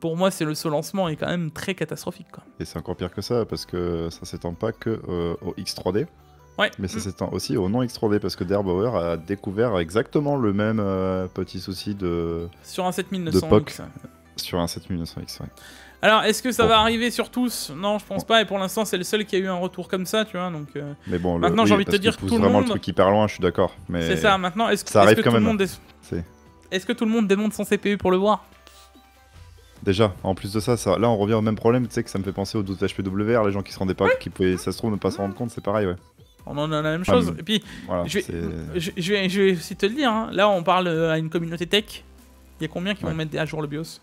pour moi, c'est le seul lancement est quand même très catastrophique. Et c'est encore pire que ça, parce que ça s'étend pas que euh, au X3D, ouais. mais ça mm. s'étend aussi au non-X3D, parce que Derbauer a découvert exactement le même euh, petit souci de... Sur un 7900X. Sur un 7900X, oui. Alors, est-ce que ça va arriver sur tous Non, je pense pas. Et pour l'instant, c'est le seul qui a eu un retour comme ça, tu vois. Donc, euh. mais bon, maintenant, j'ai envie de te dire que tout le monde. le truc hyper loin, je suis d'accord. Mais... C'est ça. Maintenant, est-ce que, tout le monde est... ce que tout le monde démonte son CPU pour le voir Déjà, en plus de ça, là on revient au même problème, tu sais que ça me fait penser aux 12 HPWR, les gens qui se rendaient pas, qui pouvaient, ça se trouve, ne pas se rendre compte, c'est pareil, ouais. On en a la même chose. Et puis, je, vais, aussi te le dire, hein. là on parle euh, à une communauté tech, il y a combien qui vont mettre à jour le BIOS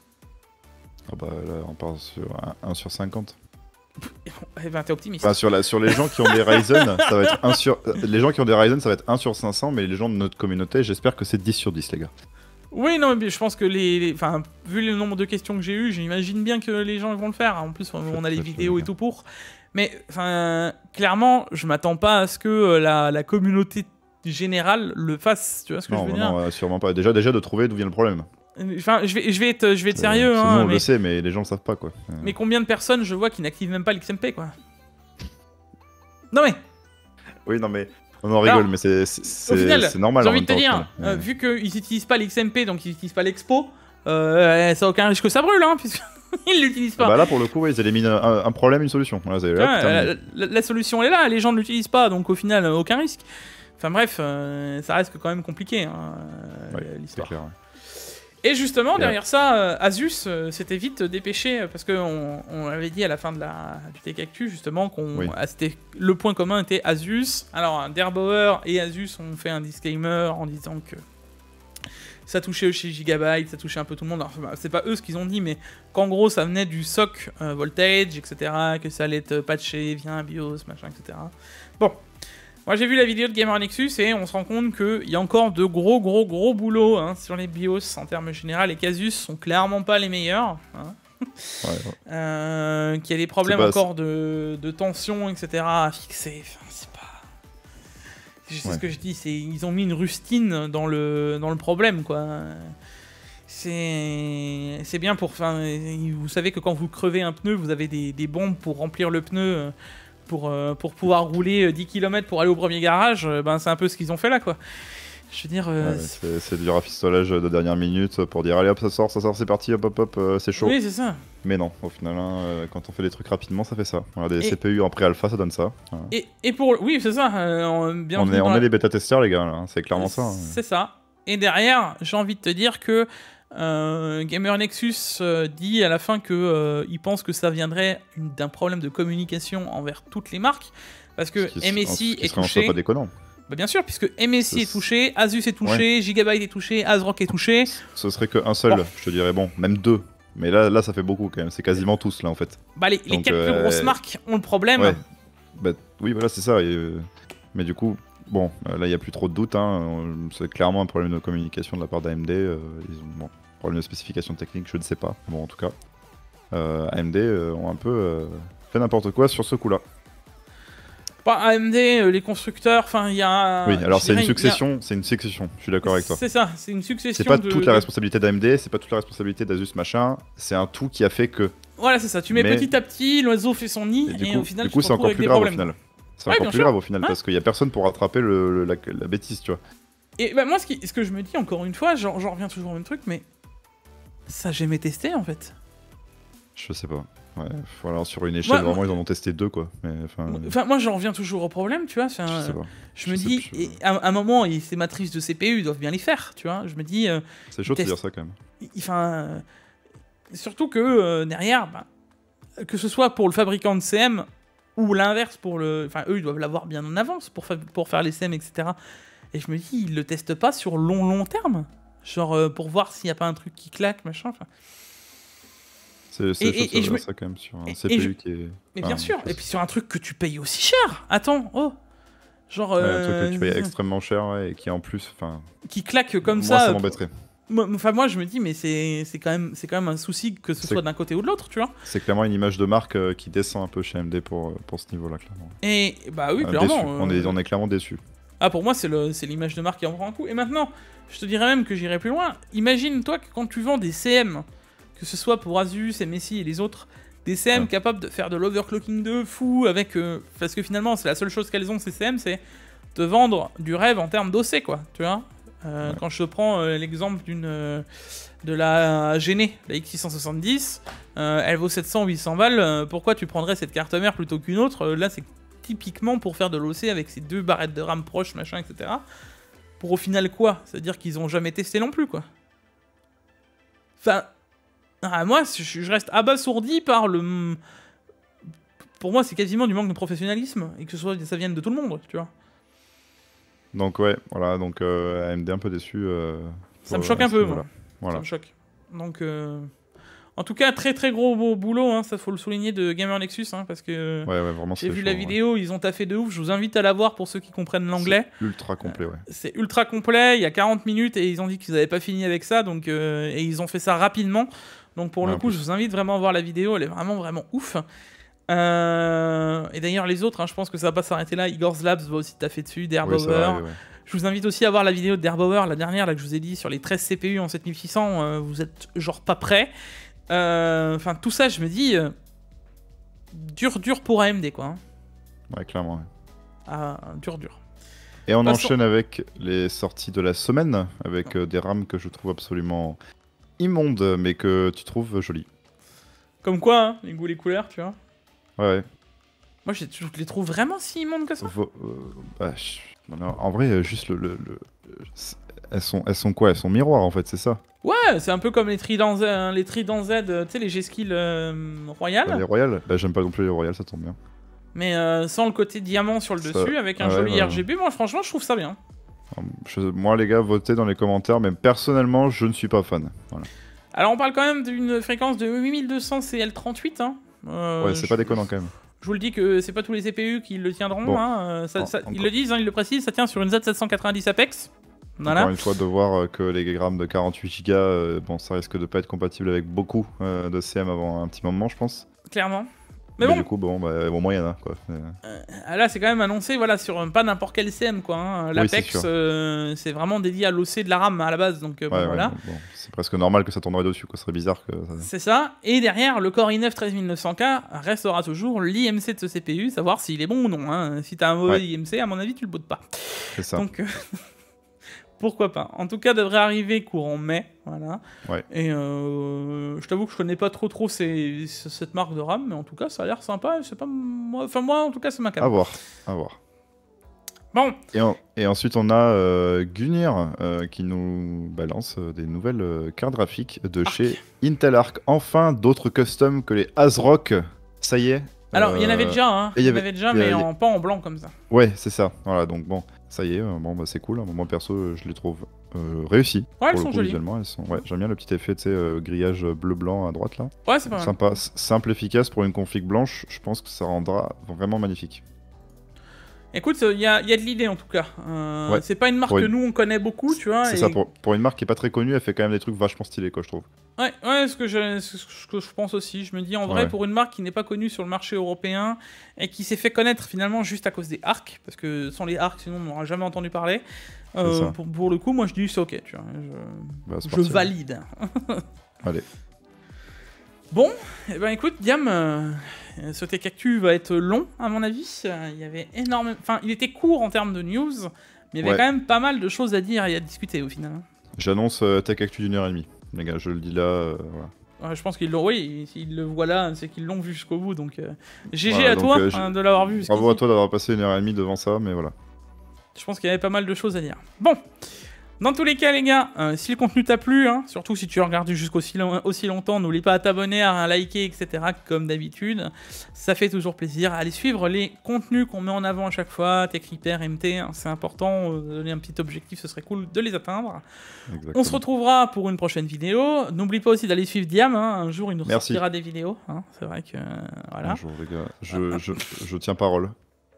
ah bah, on parle sur 1, sur 50. Eh ben, t'es optimiste. sur, la, sur les gens qui ont des Ryzen, ça va être 1 sur. Euh, les gens qui ont des Ryzen, ça va être 1 sur 500, mais les gens de notre communauté, j'espère que c'est 10 sur 10, les gars. Oui, non, mais je pense que les. Enfin, vu le nombre de questions que j'ai eues, j'imagine bien que les gens vont le faire. En plus, on, a les vidéos et tout pour. Mais, enfin, clairement, je m'attends pas à ce que euh, la, communauté générale le fasse. Tu vois ce que non, je veux dire Non, euh, sûrement pas. Déjà, déjà de trouver d'où vient le problème. Enfin, je vais, je vais être, je vais être sérieux. Euh, hein, on mais... le sait, mais les gens le savent pas quoi. Mais combien de personnes je vois qui n'activent même pas l'XMP quoi Non mais. Oui, non mais on en rigole, mais c'est normal. J'ai envie de te dire, euh, vu qu'ils n'utilisent pas l'XMP, donc ils n'utilisent pas l'expo, euh, eh, ça aucun risque que ça brûle, hein, puisqu'ils l'utilisent pas. Bah là, pour le coup, ils éliminent un, un, problème, une solution. la, solution est là, les gens ne l'utilisent pas, donc au final, aucun risque. Enfin bref, euh, ça reste quand même compliqué, hein, l'histoire. Et justement, derrière ça, euh, Asus euh, s'était vite dépêché, euh, parce qu'on on avait dit à la fin de la, du justement, qu'on ah, le point commun était Asus. Alors, hein, Derbauer et Asus ont fait un disclaimer en disant que ça touchait chez Gigabyte, ça touchait un peu tout le monde. Bah, c'est pas eux ce qu'ils ont dit, mais qu'en gros, ça venait du SOC Voltage, etc., que ça allait être patché via un BIOS, machin, etc. Bon, moi, j'ai vu la vidéo de Gamer Nexus et on se rend compte qu'il y a encore de gros, gros, gros boulot hein, sur les BIOS en termes généraux. Les Casus sont clairement pas les meilleurs. Hein. Euh, qu'il y a des problèmes encore de, de, tension, etc. à fixer. c'est pas. Je ce que je dis, c'est ils ont mis une rustine dans le, dans le problème, quoi. C'est, c'est bien pour. vous savez que quand vous crevez un pneu, vous avez des, des bombes pour remplir le pneu euh, pour, euh, pour pouvoir rouler 10 euh, km pour aller au premier garage, euh, ben, c'est un peu ce qu'ils ont fait là, quoi. Je veux dire. c'est du rafistolage de dernière minute pour dire allez hop, ça sort, ça sort, c'est parti, hop, hop, hop, c'est chaud. Oui, c'est ça. Mais non, au final, hein, quand on fait des trucs rapidement, ça fait ça. des CPU en pré-alpha, ça donne ça. Et, et pour. Oui, c'est ça. on, bien on est, des les bêta-testeurs, les gars, hein, c'est clairement ça. Hein. C'est ça. Et derrière, j'ai envie de te dire que euh, Gamer Nexus euh, dit à la fin qu'il euh, pense que ça viendrait d'un problème de communication envers toutes les marques, parce que MSI est touché. Pas bah, bien sûr, puisque MSI est... touché, Asus est touché, Gigabyte est touché, ASRock est touché. Ce serait qu'un seul, je te dirais, bon, même deux. Mais là, là, ça fait beaucoup quand même, c'est quasiment tous là en fait. Bah, les, quatre plus grosses marques ont le problème. Bah, oui, voilà, c'est ça. mais du coup, Bon, euh, là, il n'y a plus trop de doutes. Hein. Euh, c'est clairement un problème de communication de la part d'AMD. Euh, ils ont problème de spécification technique, je ne sais pas. Bon, en tout cas, euh, AMD ont un peu fait n'importe quoi sur ce coup-là. Pas AMD, les constructeurs, enfin, il y a. Oui, alors c'est une succession, c'est une succession, je suis d'accord avec toi. C'est ça, c'est une succession. C'est pas, toute la responsabilité d'AMD, c'est pas toute la responsabilité d'Asus machin, c'est un tout qui a fait que. Voilà, c'est ça, tu mets petit à petit, l'oiseau fait son nid, et, au final, du coup, c'est encore plus grave au final. C'est encore plus grave au final parce qu'il n'y a personne pour rattraper le, la, bêtise, tu vois. Et ben moi, ce, ce, que je me dis encore une fois, j'en reviens toujours au même truc, mais ça j'aimais tester, en fait. Je sais pas. Ouais, alors sur une échelle, vraiment, ils en ont testé deux, quoi. enfin, moi, j'en reviens toujours au problème, tu vois. je, me dis, à, un moment, ces matrices de CPU doivent bien les faire, tu vois. Je me dis. Euh, c'est chaud de dire ça, quand même. Enfin. Euh, surtout que euh, derrière, bah, que ce soit pour le fabricant de CM, ou l'inverse pour le. Enfin, eux, ils doivent l'avoir bien en avance pour, pour faire les SEM, etc. Et je me dis, ils le testent pas sur long, long terme. Genre, euh, pour voir s'il n'y a pas un truc qui claque, machin. Enfin. C'est ça, ça quand même sur un et, CPU qui est. Mais bien sûr, et puis sur un truc que tu payes aussi cher. Attends, oh, Genre, un truc que tu payes euh, extrêmement cher et qui en plus. enfin Qui claque comme moi, ça. ça euh, m'embêterait. Enfin, moi, je me dis, mais c'est quand, même, quand même un souci que ce soit d'un côté ou de l'autre, tu vois. C'est clairement une image de marque euh, qui descend un peu chez AMD pour, euh, pour ce niveau-là, clairement. Et bah oui, clairement. On, est, euh, on est clairement déçu. Ah, pour moi, c'est l'image de marque qui en prend un coup. Et maintenant, je te dirais même que j'irai plus loin. Imagine-toi que quand tu vends des CM, que ce soit pour Asus, et Messi et les autres, des CM capables de faire de l'overclocking de fou avec. parce que finalement, c'est la seule chose qu'elles ont, ces CM, c'est de vendre du rêve en termes d'OC, quoi, tu vois. Euh, quand je prends euh, l'exemple d'une euh, de la genée, la X670, elle vaut 700 800 balles. pourquoi tu prendrais cette carte mère plutôt qu'une autre Là, c'est typiquement pour faire de l'OC avec ces deux barrettes de rame proches, machin, etc. Pour au final quoi C'est-à-dire qu'ils ont jamais testé non plus, quoi. Enfin, ah, moi, je, reste abasourdi par le. Pour moi, c'est quasiment du manque de professionnalisme et que ça vienne de tout le monde, tu vois. Donc ouais, voilà, donc euh, AMD un peu déçu. Euh, ça me choque un peu, voilà. voilà. Ça me choque. Donc, euh, en tout cas, très très gros beau boulot, hein, ça faut le souligner de Gamer Nexus, hein, parce que j'ai vu la vidéo, ils ont taffé de ouf. Je vous invite à la voir pour ceux qui comprennent l'anglais. Ultra complet, ouais. Euh, c'est ultra complet. Il y a 40 minutes et ils ont dit qu'ils n'avaient pas fini avec ça, donc et ils ont fait ça rapidement. Donc pour le coup, je vous invite vraiment à voir la vidéo. Elle est vraiment vraiment ouf. Euh, et d'ailleurs, les autres, hein, je pense que ça va pas s'arrêter là. Igor's Labs va aussi taffer dessus, Derbauer. Je vous invite aussi à voir la vidéo de Derbauer, la dernière, là, que je vous ai dit, sur les 13 CPU en 7600. Euh, vous êtes genre pas prêt. Euh, enfin, tout ça, je me dis. dur, dur pour AMD, quoi. Hein. Ouais, clairement. Ah, dur, dur. Et on enchaîne avec les sorties de la semaine, avec des RAM que je trouve absolument immondes, mais que tu trouves jolies. Comme quoi, hein, les goûts, les couleurs, tu vois. Ouais. Moi, je, les trouve vraiment si immondes que ça. Euh, bah, en vrai, euh, juste le, le, Elles, sont, elles sont quoi Elles sont miroirs en fait, c'est ça Ouais, c'est un peu comme les Trident Z, euh, les Z, tu sais, les G-Skills Royal. les Royal bah, J'aime pas non plus les Royal, ça tombe bien. Mais sans le côté diamant sur le dessus, avec un joli RGB, moi franchement, je trouve ça bien. moi, les gars, votez dans les commentaires, mais personnellement, je ne suis pas fan. Voilà. Alors, on parle quand même d'une fréquence de 8200 CL38, hein, euh, ouais, c'est pas déconnant quand même. Je vous le dis que c'est pas tous les CPU e qui le tiendront. Hein. Euh, ils le disent, hein, ils le précisent, ça tient sur une Z790 Apex. Voilà. Encore une fois, de voir euh, que les grammes de 48 Go, bon, ça risque de pas être compatible avec beaucoup de CM avant un petit moment, je pense. Clairement. Mais, bon. Du coup, bon, bah, bon, moyen, hein, quoi. Euh. Euh, là, c'est quand même annoncé, voilà, sur euh, pas n'importe quel CM, quoi. Hein. L'Apex, c'est vraiment dédié à l'OC de la RAM à la base, donc voilà. c'est presque normal que ça tournerait dessus, quoi. Ce serait bizarre que. Ça... C'est ça. Et derrière, le Core i9 13900K restera toujours l'IMC de ce CPU, savoir s'il est bon ou non. Hein. Si as un mauvais IMC, à mon avis, tu le bottes pas. C'est ça. Donc. pourquoi pas. En tout cas, devrait arriver courant mai. Voilà. Et euh, je t'avoue que je connais pas trop trop cette marque de RAM, mais en tout cas, ça a l'air sympa. C'est pas moi, enfin moi, en tout cas, c'est ma carte. À voir, à voir. Bon. Et, ensuite, on a euh, Gunir euh, qui nous balance des nouvelles cartes graphiques de chez Intel Arc. Enfin, d'autres custom que les ASRock. Ça y est. Alors, il y en avait déjà, hein. Il y, avait déjà, mais pas en blanc comme ça. Ouais, c'est ça. Voilà, donc bon ça y est, euh, bon bah c'est cool. Hein. Moi perso, euh, je les trouve euh, réussies. Ouais, elles sont jolies. Ouais, j'aime bien le petit effet, de sais, euh, grillage bleu-blanc à droite là. Ouais, c'est pas mal. Sympa, simple, efficace pour une config blanche. Je pense que ça rendra vraiment magnifique. Écoute, il y a, y a, de l'idée en tout cas. Euh, C'est pas une marque que nous on connaît beaucoup, tu vois. C'est ça, pour, pour, une marque qui est pas très connue, elle fait quand même des trucs vachement stylés, quoi, je trouve. Ouais, ouais, ce que je, ce que je pense aussi. Je me dis, en vrai, pour une marque qui n'est pas connue sur le marché européen et qui s'est fait connaître finalement juste à cause des arcs, parce que sans les arcs, sinon on n'aura jamais entendu parler. Euh, pour, pour, le coup, moi je dis, c'est ok, tu vois. Je, bah, je valide. Allez. Bon, et eh ben écoute, Diam, euh, Tech Actu va être long, à mon avis. Il y avait énorme, Enfin, il était court en termes de news, mais il y avait quand même pas mal de choses à dire et à discuter au final. J'annonce euh, Tech Actu d'une heure et demie, les gars, je le dis là. Euh, je pense qu'ils l'ont. Oui, s'ils le voient là, c'est qu'ils l'ont vu jusqu'au bout. Donc, GG euh, à toi hein, de l'avoir vu. Bravo à toi d'avoir passé une heure et demie devant ça, mais voilà. Je pense qu'il y avait pas mal de choses à dire. Bon. Dans tous les cas, les gars, euh, si le contenu t'a plu, hein, surtout si tu regardé regardé long, aussi longtemps, n'oublie pas à t'abonner, à liker, etc. comme d'habitude. Ça fait toujours plaisir. Allez suivre les contenus qu'on met en avant à chaque fois, tes critères, MT, hein, c'est important. Euh, donner un petit objectif, ce serait cool de les atteindre. On se retrouvera pour une prochaine vidéo. N'oublie pas aussi d'aller suivre Diam. Hein, un jour, il nous sortira des vidéos. c'est vrai que. Euh, voilà. Bonjour, les gars. je tiens parole.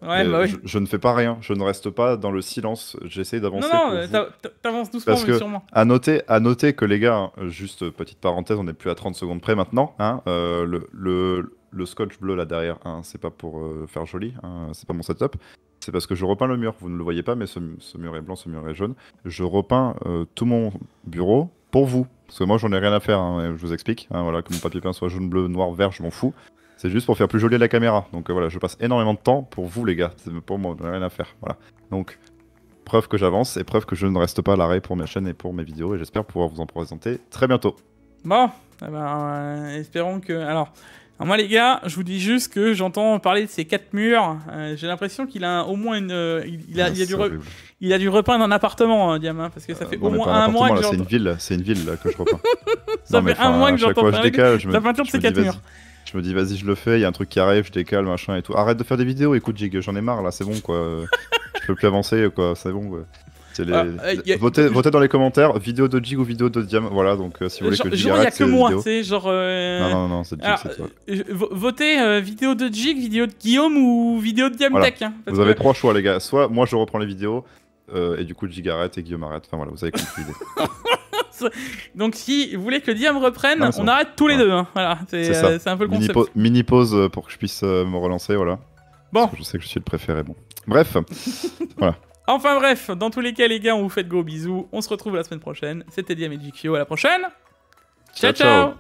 Bah je, ne fais pas rien, je ne reste pas dans le silence, j'essaie d'avancer. Non, non, euh, t'avances doucement, sûrement. À noter, à noter que les gars, hein, juste petite parenthèse, on n'est plus à 30 secondes près maintenant. Hein, euh, le, scotch bleu là derrière, hein, c'est pas pour euh, faire joli, c'est pas mon setup. C'est parce que je repeins le mur, vous ne le voyez pas, mais ce, mur est blanc, ce mur est jaune. Je repeins tout mon bureau pour vous. Parce que moi, j'en ai rien à faire, je vous explique. voilà, que mon papier peint soit jaune, bleu, noir, vert, je m'en fous. C'est juste pour faire plus joli la caméra. Donc euh, voilà, je passe énormément de temps pour vous les gars. pour moi, on rien à faire. Voilà. Donc, preuve que j'avance et preuve que je ne reste pas à l'arrêt pour ma chaîne et pour mes vidéos. Et j'espère pouvoir vous en présenter très bientôt. Bon, eh ben, euh, espérons que... Alors, moi les gars, je vous dis juste que j'entends parler de ces quatre murs. Euh, j'ai l'impression qu'il a au moins une... il, a, dû repeindre un appartement, hein, Diamant, hein, parce que ça fait au moins un, mois que C'est une ville, c'est une ville que je repeins. ça fait un mois que j'entends parler de la peinture de ces quatre murs. Je me dis, vas-y, je le fais, il y a un truc qui arrive, je décale, machin et tout. Arrête de faire des vidéos, écoute, Jig, j'en ai marre là, c'est bon quoi. je peux plus avancer quoi, c'est bon ah, euh, votez, dans les commentaires, vidéo de Jig ou vidéo de Diam. Voilà, donc euh, si vous euh, voulez que Jig arrête, que moi, c'est genre. Non, non, non, c'est Jig, c'est toi. Votez vidéo de Jig, vidéo de Guillaume ou vidéo de Diam hein, vous avez trois choix, les gars. Soit moi je reprends les vidéos, et du coup Jig arrête et Guillaume arrête. Enfin voilà, vous avez compris Donc si vous voulez que Diam reprenne, on arrête tous les deux. Hein. Voilà, c'est un peu le concept. Mini, pause euh, pour que je puisse euh, me relancer, voilà. Bon. Je sais que je suis le préféré, bon. Bref, voilà. Enfin bref, dans tous les cas les gars, on vous fait de gros bisous. On se retrouve la semaine prochaine. C'était Diam et GQ, à la prochaine. ciao. ciao.